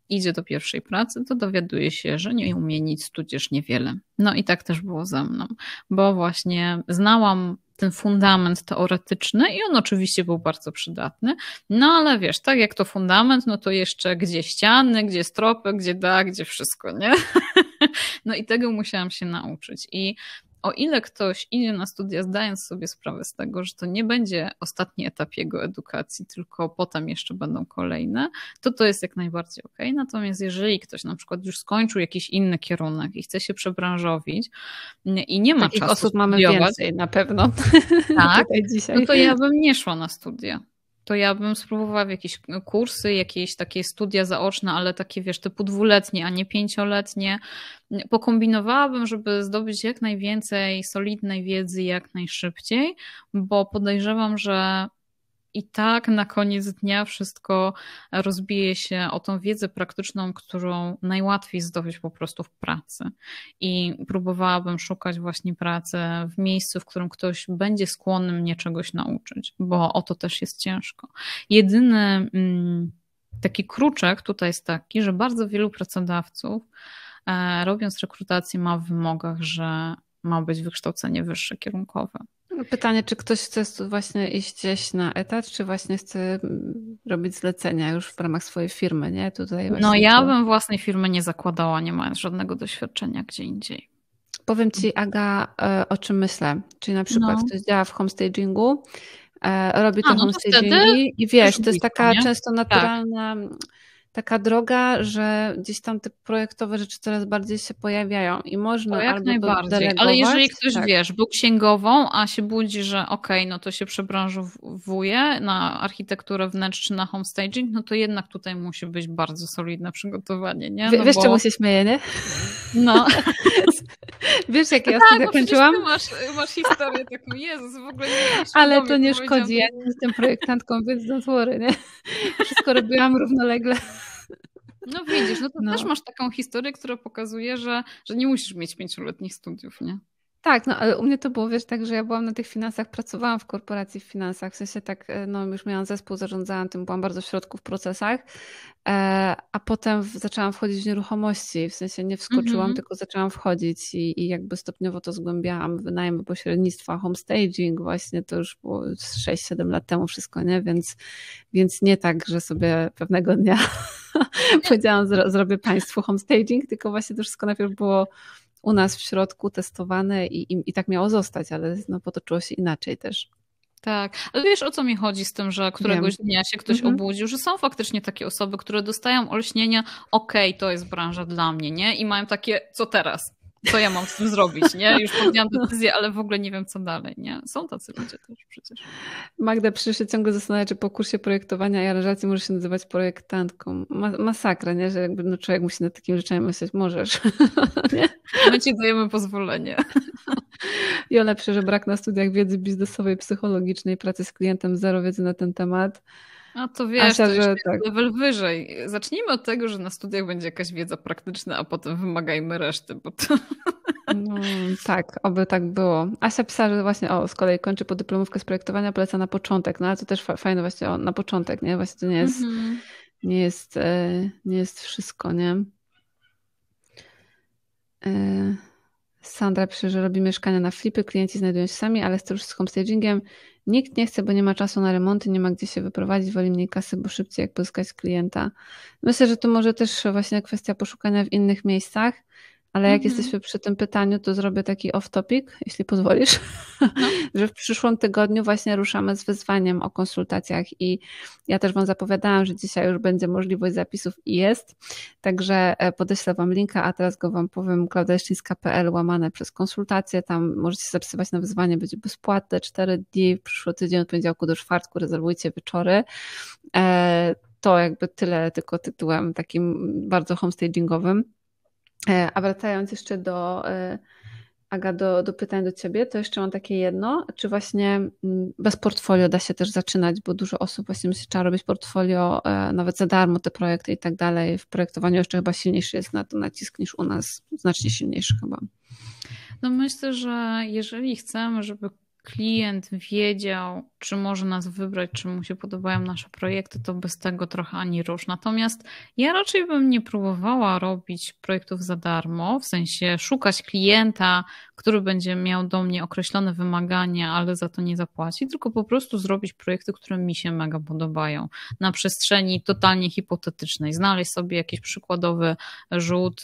idzie do pierwszej pracy, to dowiaduje się, że nie umie nic, tudzież niewiele. No i tak też było ze mną, bo właśnie znałam ten fundament teoretyczny i on oczywiście był bardzo przydatny, no ale wiesz, tak jak to fundament, no to jeszcze gdzie ściany, gdzie stropy, gdzie da, gdzie wszystko, nie? No i tego musiałam się nauczyć i o ile ktoś idzie na studia, zdając sobie sprawę z tego, że to nie będzie ostatni etap jego edukacji, tylko potem jeszcze będą kolejne, to to jest jak najbardziej ok. Natomiast jeżeli ktoś na przykład już skończył jakiś inny kierunek i chce się przebranżowić mm, i nie ma Takich czasu osób studiować, mamy więcej na pewno. Tak, no to ja bym nie szła na studia to ja bym spróbowała w jakieś kursy, jakieś takie studia zaoczne, ale takie wiesz, typu dwuletnie, a nie pięcioletnie. Pokombinowałabym, żeby zdobyć jak najwięcej solidnej wiedzy jak najszybciej, bo podejrzewam, że i tak na koniec dnia wszystko rozbije się o tą wiedzę praktyczną, którą najłatwiej zdobyć po prostu w pracy. I próbowałabym szukać właśnie pracy w miejscu, w którym ktoś będzie skłonny mnie czegoś nauczyć, bo o to też jest ciężko. Jedyny mm, taki kruczek tutaj jest taki, że bardzo wielu pracodawców e, robiąc rekrutację ma w wymogach, że ma być wykształcenie wyższe kierunkowe. Pytanie, czy ktoś chce właśnie iść gdzieś na etat, czy właśnie chce mm, robić zlecenia już w ramach swojej firmy, nie? Tutaj no ja to... bym własnej firmy nie zakładała, nie mając żadnego doświadczenia gdzie indziej. Powiem Ci, Aga, e, o czym myślę. Czyli na przykład no. ktoś działa w homestagingu, e, robi A, no to no homestagingi i wiesz, to jest taka często tak. naturalna... Tak taka droga, że gdzieś tam te projektowe rzeczy coraz bardziej się pojawiają i można to jak albo najbardziej. Ale jeżeli ktoś tak. wiesz, był księgową, a się budzi, że okej, okay, no to się przebranżowuje na architekturę wnętrz czy na homestaging, no to jednak tutaj musi być bardzo solidne przygotowanie, nie? No wiesz, bo... czemu się śmieję, nie? No. wiesz, jak ja tak, zakończyłam? Ty masz, masz historię taką, Jezus, w ogóle nie Ale to nie szkodzi, ja nie jestem projektantką, więc do twory, nie? Wszystko robiłam równolegle. No widzisz, no to no. też masz taką historię, która pokazuje, że, że nie musisz mieć pięcioletnich studiów, nie? Tak, no ale u mnie to było, wiesz, tak, że ja byłam na tych finansach, pracowałam w korporacji w finansach, w sensie tak, e, no już miałam zespół, zarządzałam tym, byłam bardzo w środku w procesach, e, a potem zaczęłam wchodzić w nieruchomości, w sensie nie wskoczyłam, mm -hmm. tylko zaczęłam wchodzić i, i, jakby stopniowo to zgłębiałam, wynajmy pośrednictwa, homestaging właśnie, to już było 6-7 lat temu wszystko, nie, więc, więc nie tak, że sobie pewnego dnia powiedziałam, zro, zrobię Państwu homestaging, tylko właśnie to wszystko najpierw było u nas w środku testowane i, i, i tak miało zostać, ale no, potoczyło się inaczej też. Tak, ale wiesz o co mi chodzi z tym, że któregoś Wiem. dnia się ktoś mhm. obudził, że są faktycznie takie osoby, które dostają olśnienia, okej, okay, to jest branża dla mnie, nie? I mają takie, co teraz? co ja mam z tym zrobić, nie? Już podjęłam decyzję, ale w ogóle nie wiem, co dalej, nie? Są tacy ludzie też przecież. Magda przecież się ciągle zastanawia, czy po kursie projektowania i aranżacji możesz się nazywać projektantką. Ma masakra, nie? Że jakby no, człowiek musi nad takimi rzeczami myśleć, możesz. nie? My ci dajemy pozwolenie. I o lepsze, że brak na studiach wiedzy biznesowej, psychologicznej, pracy z klientem, zero wiedzy na ten temat. A no to wiesz, Asia, to że tak. level wyżej. Zacznijmy od tego, że na studiach będzie jakaś wiedza praktyczna, a potem wymagajmy reszty, bo to... No, tak, oby tak było. Asia pisała, że właśnie, o, z kolei kończy po dyplomówkę z projektowania, poleca na początek, no ale to też fajne właśnie o, na początek, nie? Właśnie to nie jest, mhm. nie jest, e, nie jest wszystko, nie? E, Sandra pisze, że robi mieszkania na flipy, klienci znajdują się sami, ale z z homestagingiem nikt nie chce, bo nie ma czasu na remonty, nie ma gdzie się wyprowadzić, woli mniej kasy, bo szybciej jak pozyskać klienta. Myślę, że to może też właśnie kwestia poszukania w innych miejscach ale jak mm-hmm. jesteśmy przy tym pytaniu, to zrobię taki off-topic, jeśli pozwolisz, no. że w przyszłym tygodniu właśnie ruszamy z wyzwaniem o konsultacjach i ja też Wam zapowiadałam, że dzisiaj już będzie możliwość zapisów i jest, także e, podeślę Wam linka, a teraz go Wam powiem klaudiaszczyńska.pl łamane przez konsultacje, tam możecie zapisywać na wyzwanie, będzie bezpłatne, 4 dni, w przyszły tydzień od poniedziałku do czwartku, rezerwujcie wieczory e, to jakby tyle tylko tytułem takim bardzo homestagingowym. E, a wracając jeszcze do e, Aga, do, do pytań do Ciebie, to jeszcze mam takie jedno. Czy właśnie mm, bez portfolio da się też zaczynać, bo dużo osób właśnie myśli, że trzeba robić portfolio e, nawet za darmo, te projekty i tak dalej. W projektowaniu jeszcze chyba silniejszy jest na to nacisk niż u nas, znacznie silniejszy chyba. No myślę, że jeżeli chcemy, żeby klient wiedział, czy może nas wybrać, czy mu się podobają nasze projekty, to bez tego trochę ani rusz. Natomiast ja raczej bym nie próbowała robić projektów za darmo, w sensie szukać klienta, który będzie miał do mnie określone wymagania, ale za to nie zapłaci, tylko po prostu zrobić projekty, które mi się mega podobają na przestrzeni totalnie hipotetycznej. Znaleźć sobie jakiś przykładowy rzut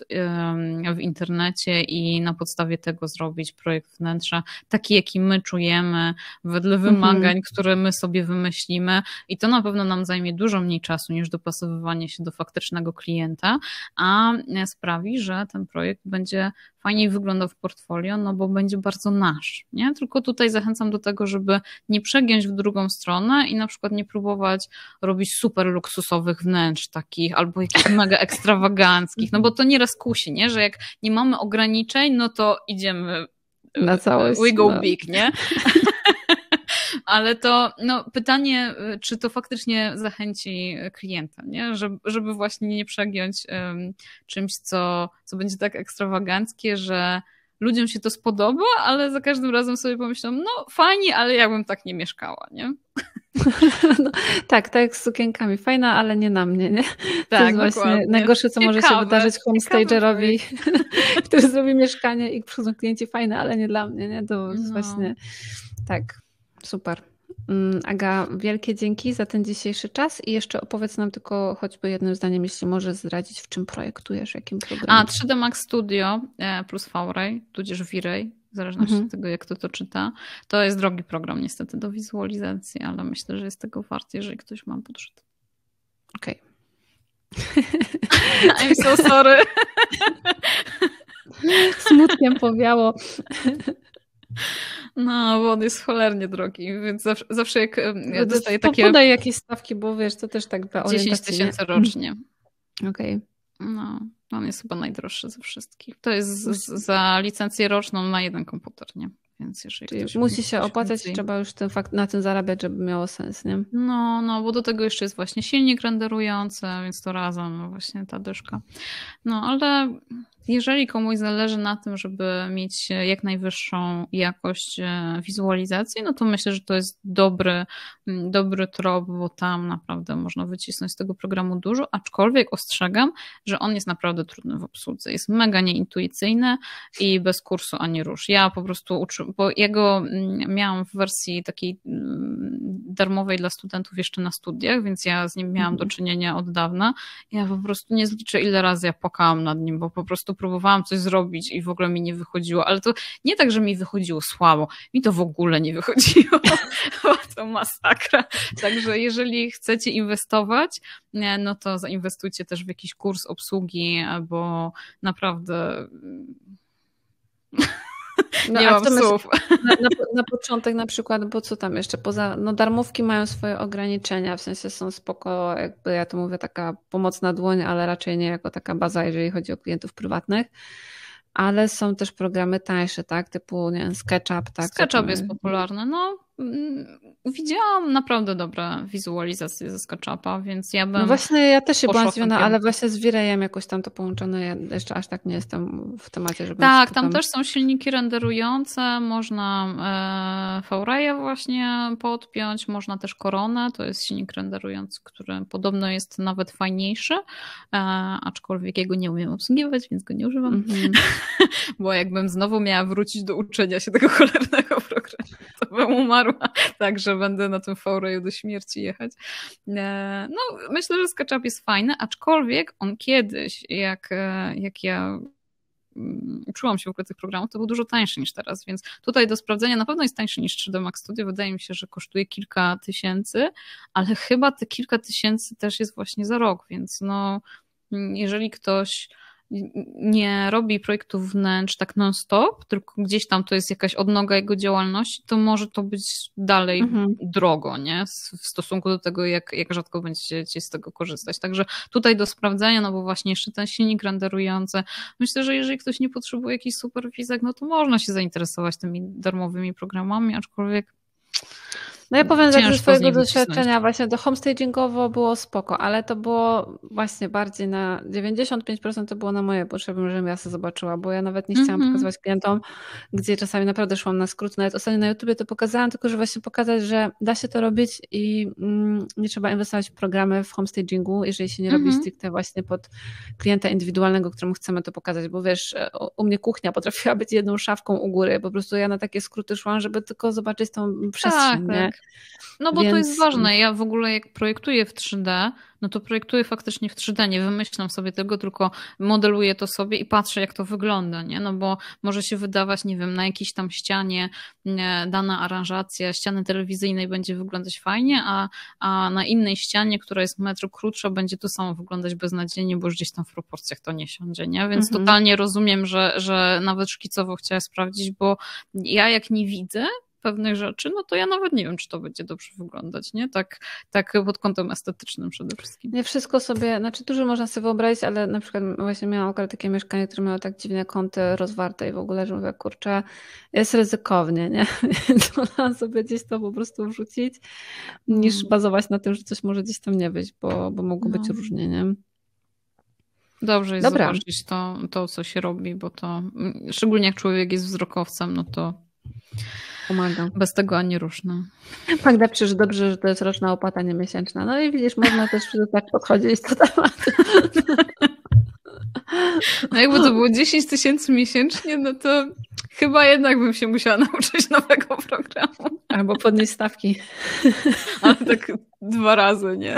w internecie i na podstawie tego zrobić projekt wnętrza, taki jaki my czujemy, wedle mhm. wymagań, mm które my sobie wymyślimy i to na pewno nam zajmie dużo mniej czasu niż dopasowywanie się do faktycznego klienta, a sprawi, że ten projekt będzie fajniej wyglądał w portfolio, no bo będzie bardzo nasz, nie? Tylko tutaj zachęcam do tego, żeby nie przegiąć w drugą stronę i na przykład nie próbować robić super luksusowych wnętrz takich albo jakichś mega ekstrawaganckich, no bo to nieraz kusi, nie? Że jak nie mamy ograniczeń, no to idziemy na e, całość. We go no. big, nie? Ale to no, pytanie, e, czy to faktycznie zachęci klienta, nie? żeby właśnie nie przegiąć um, czymś, co, co będzie tak ekstrawaganckie, że ludziom się to spodoba, ale za każdym razem sobie pomyślam, no fajnie, ale ja bym tak nie mieszkała, nie? No, tak, tak jak z sukienkami. Fajna, ale nie na mnie, nie? Tak, to jest właśnie najgorsze, co ciekawe, może się wydarzyć homestagerowi, który zrobi mieszkanie i przychodzą klienci fajne, ale nie dla mnie, nie? To no. właśnie tak, super. Mm, Aga, wielkie dzięki za ten dzisiejszy czas i jeszcze opowiedz nam tylko choćby jednym zdaniem, jeśli możesz zdradzić, w czym projektujesz, jakim programie. A, 3D Max Studio e, plus V-Ray, tudzież V-Ray, w zależności mhm. od tego, jak kto to czyta. To jest drogi program niestety do wizualizacji, ale myślę, że jest tego wart, jeżeli ktoś ma budżet. Okej. Okay. I'm so sorry. Smutkiem powiało. No, bo on jest cholernie drogi, więc zawsze, zawsze jak ja dostaję to Podaj jakieś stawki, bo wiesz, to też tak dla 10 tysięcy rocznie. Okej. Okay. No, on jest chyba najdroższy ze wszystkich. To jest z, za licencję roczną na jeden komputer, nie? Więc jeżeli musi się opłacać więcej. trzeba już ten fakt, na tym zarabiać, żeby miało sens, nie? No, no, bo do tego jeszcze jest właśnie silnik renderujący, więc to razem no właśnie ta dyszka. No, ale jeżeli komuś zależy na tym, żeby mieć e, jak najwyższą jakość e, wizualizacji, no to myślę, że to jest dobry, dobry trop, bo tam naprawdę można wycisnąć z tego programu dużo, aczkolwiek ostrzegam, że on jest naprawdę trudny w obsłudze. Jest mega nieintuicyjny i bez kursu ani rusz. Ja po prostu uczy, bo jego miałam w wersji takiej darmowej dla studentów jeszcze na studiach, więc ja z nim miałam do mhm. czynienia od dawna. Ja po prostu nie zliczę, ile razy ja płakałam nad nim, bo po prostu próbowałam coś zrobić i w ogóle mi nie wychodziło, ale to nie tak, że mi wychodziło słabo, mi to w ogóle nie wychodziło, to masakra. Także jeżeli chcecie inwestować, no to zainwestujcie też w jakiś kurs obsługi, bo naprawdę... Mm, No, nie mam słów. Na, na, na, początek na przykład, bo co tam jeszcze, poza, no darmówki mają swoje ograniczenia, w sensie są spoko, jakby ja to mówię, taka pomocna dłoń, ale raczej nie jako taka baza, jeżeli chodzi o klientów prywatnych ale są też programy tańsze, tak? Typu, nie wiem, SketchUp, tak? SketchUp jest popularny, no. Mm, widziałam naprawdę dobre wizualizacje ze SketchUpa, więc ja bym. No właśnie, ja też się byłam zdziwiona, ale właśnie z Virejem jakoś tam to połączone. Ja jeszcze aż tak nie jestem w temacie, żeby. Tak, tam, tam też są silniki renderujące, można Faureya e, właśnie podpiąć, można też Koronę, to jest silnik renderujący, który podobno jest nawet fajniejszy, e, aczkolwiek jego nie umiem obsługiwać, więc go nie używam. Mm -hmm. Bo jakbym znowu miała wrócić do uczenia się tego cholernego programu to umarła, tak, że będę na tym foreju do śmierci jechać. E, no, myślę, że SketchUp jest fajny, aczkolwiek on kiedyś, jak, e, jak ja mm, uczyłam się w ogóle tych programów, to był dużo tańszy niż teraz, więc tutaj do sprawdzenia na pewno jest tańszy niż 3D Max Studio, wydaje mi się, że kosztuje kilka tysięcy, ale chyba te kilka tysięcy też jest właśnie za rok, więc no mm, jeżeli ktoś nie robi projektów wnętrz tak non-stop, tylko gdzieś tam to jest jakaś odnoga jego działalności, to może to być dalej mhm. drogo, nie? W stosunku do tego, jak, jak rzadko będziecie z tego korzystać. Także tutaj do sprawdzenia, no bo właśnie jeszcze ten silnik renderujący. Myślę, że jeżeli ktoś nie potrzebuje jakichś super wizek, no to można się zainteresować tymi darmowymi programami, aczkolwiek no ja powiem, tak, że ze swojego doświadczenia właśnie to homestagingowo było spoko, ale to było właśnie bardziej na 95% to było na moje potrzeby, żebym ja sobie zobaczyła, bo ja nawet nie chciałam mm -hmm. pokazywać klientom, gdzie czasami naprawdę szłam na skrót, nawet ostatnio na YouTubie to pokazałam, tylko że właśnie pokazać, że da się to robić i mm, nie trzeba inwestować w programy w homestagingu, jeżeli się nie robi mm -hmm. stricte właśnie pod klienta indywidualnego, któremu chcemy to pokazać, bo wiesz, e, u mnie kuchnia potrafiła być jedną szafką u góry, po prostu ja na takie skróty szłam, żeby tylko zobaczyć tą przestrzeń, tak, tak. No bo Więc... to jest ważne. Ja w ogóle jak projektuję w 3D, no to projektuję faktycznie w 3D, nie wymyślam sobie tego, tylko modeluję to sobie i patrzę, jak to wygląda, nie? No bo może się wydawać, nie wiem, na jakiejś tam ścianie mm, e, dana aranżacja ściany telewizyjnej będzie wyglądać fajnie, a, a na innej ścianie, która jest metr krótsza, będzie to samo wyglądać beznadziejnie, bo już gdzieś tam w proporcjach to nie siądzie, nie? Więc mhm. totalnie rozumiem, że, że nawet szkicowo chciała sprawdzić, bo ja jak nie widzę, pewnych rzeczy, no to ja nawet nie wiem, czy to będzie dobrze wyglądać, nie? Tak, tak pod kątem estetycznym przede wszystkim. Nie wszystko sobie, znaczy dużo można sobie wyobrazić, ale na przykład właśnie miałam akurat takie mieszkanie, które miało tak dziwne kąty rozwarte i w ogóle, że mówię, kurczę, jest ryzykownie, nie? Więc można sobie gdzieś to po prostu wrzucić, niż mm. bazować na tym, że coś może gdzieś tam nie być, bo, bo mogło no. być różnie, nie? Dobrze jest Dobra. zobaczyć to, to, co się robi, bo to mm, szczególnie jak człowiek jest wzrokowcem, no to Pomaga. Bez tego ani różne. No. Magda pisze, że dobrze, że to jest roczna opłata, nie miesięczna. No i widzisz, można też tak podchodzić do tematu. No jakby to było 10 tysięcy miesięcznie, no to chyba jednak bym się musiała nauczyć nowego programu. Albo podnieść stawki. Ale tak dwa razy, nie?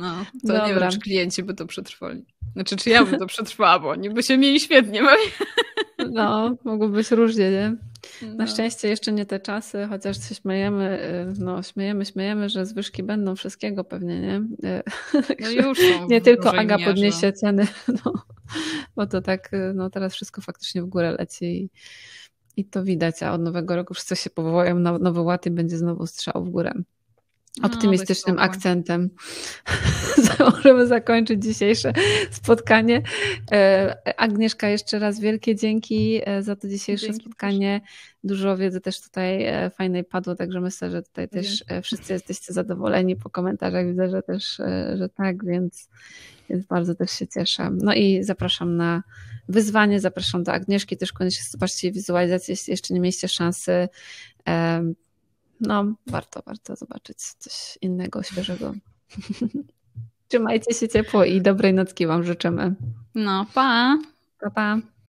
No, to Dobra. nie wiem, czy klienci by to przetrwali. Znaczy, czy ja bym to przetrwała, bo oni by się mieli świetnie. Bo... No, mogło być różnie, nie? No. Na szczęście jeszcze nie te czasy, chociaż się śmiejemy, y, no śmiejemy, śmiejemy, że zwyżki będą wszystkiego pewnie, nie? Y, no już Nie tylko Aga mierze. podniesie ceny, no, bo to tak, y, no teraz wszystko faktycznie w górę leci i, i to widać, a od nowego roku wszyscy się powołają na nowy ład i będzie znowu strzał w górę. No, optymistycznym no, akcentem możemy zakończyć dzisiejsze spotkanie. E, Agnieszka, jeszcze raz wielkie dzięki e, za to dzisiejsze dzięki spotkanie. Też. Dużo wiedzy też tutaj e, fajnej padło, także myślę, że tutaj też wszyscy jesteście zadowoleni po komentarzach. Widzę, że też, że tak, więc, więc bardzo też się cieszę. No i zapraszam na wyzwanie, zapraszam do Agnieszki, też koniecznie zobaczcie wizualizację, jeśli jeszcze nie mieliście szansy no, warto, warto zobaczyć coś innego, świeżego. Trzymajcie się ciepło i dobrej nocki Wam życzymy. No, pa! Pa, pa.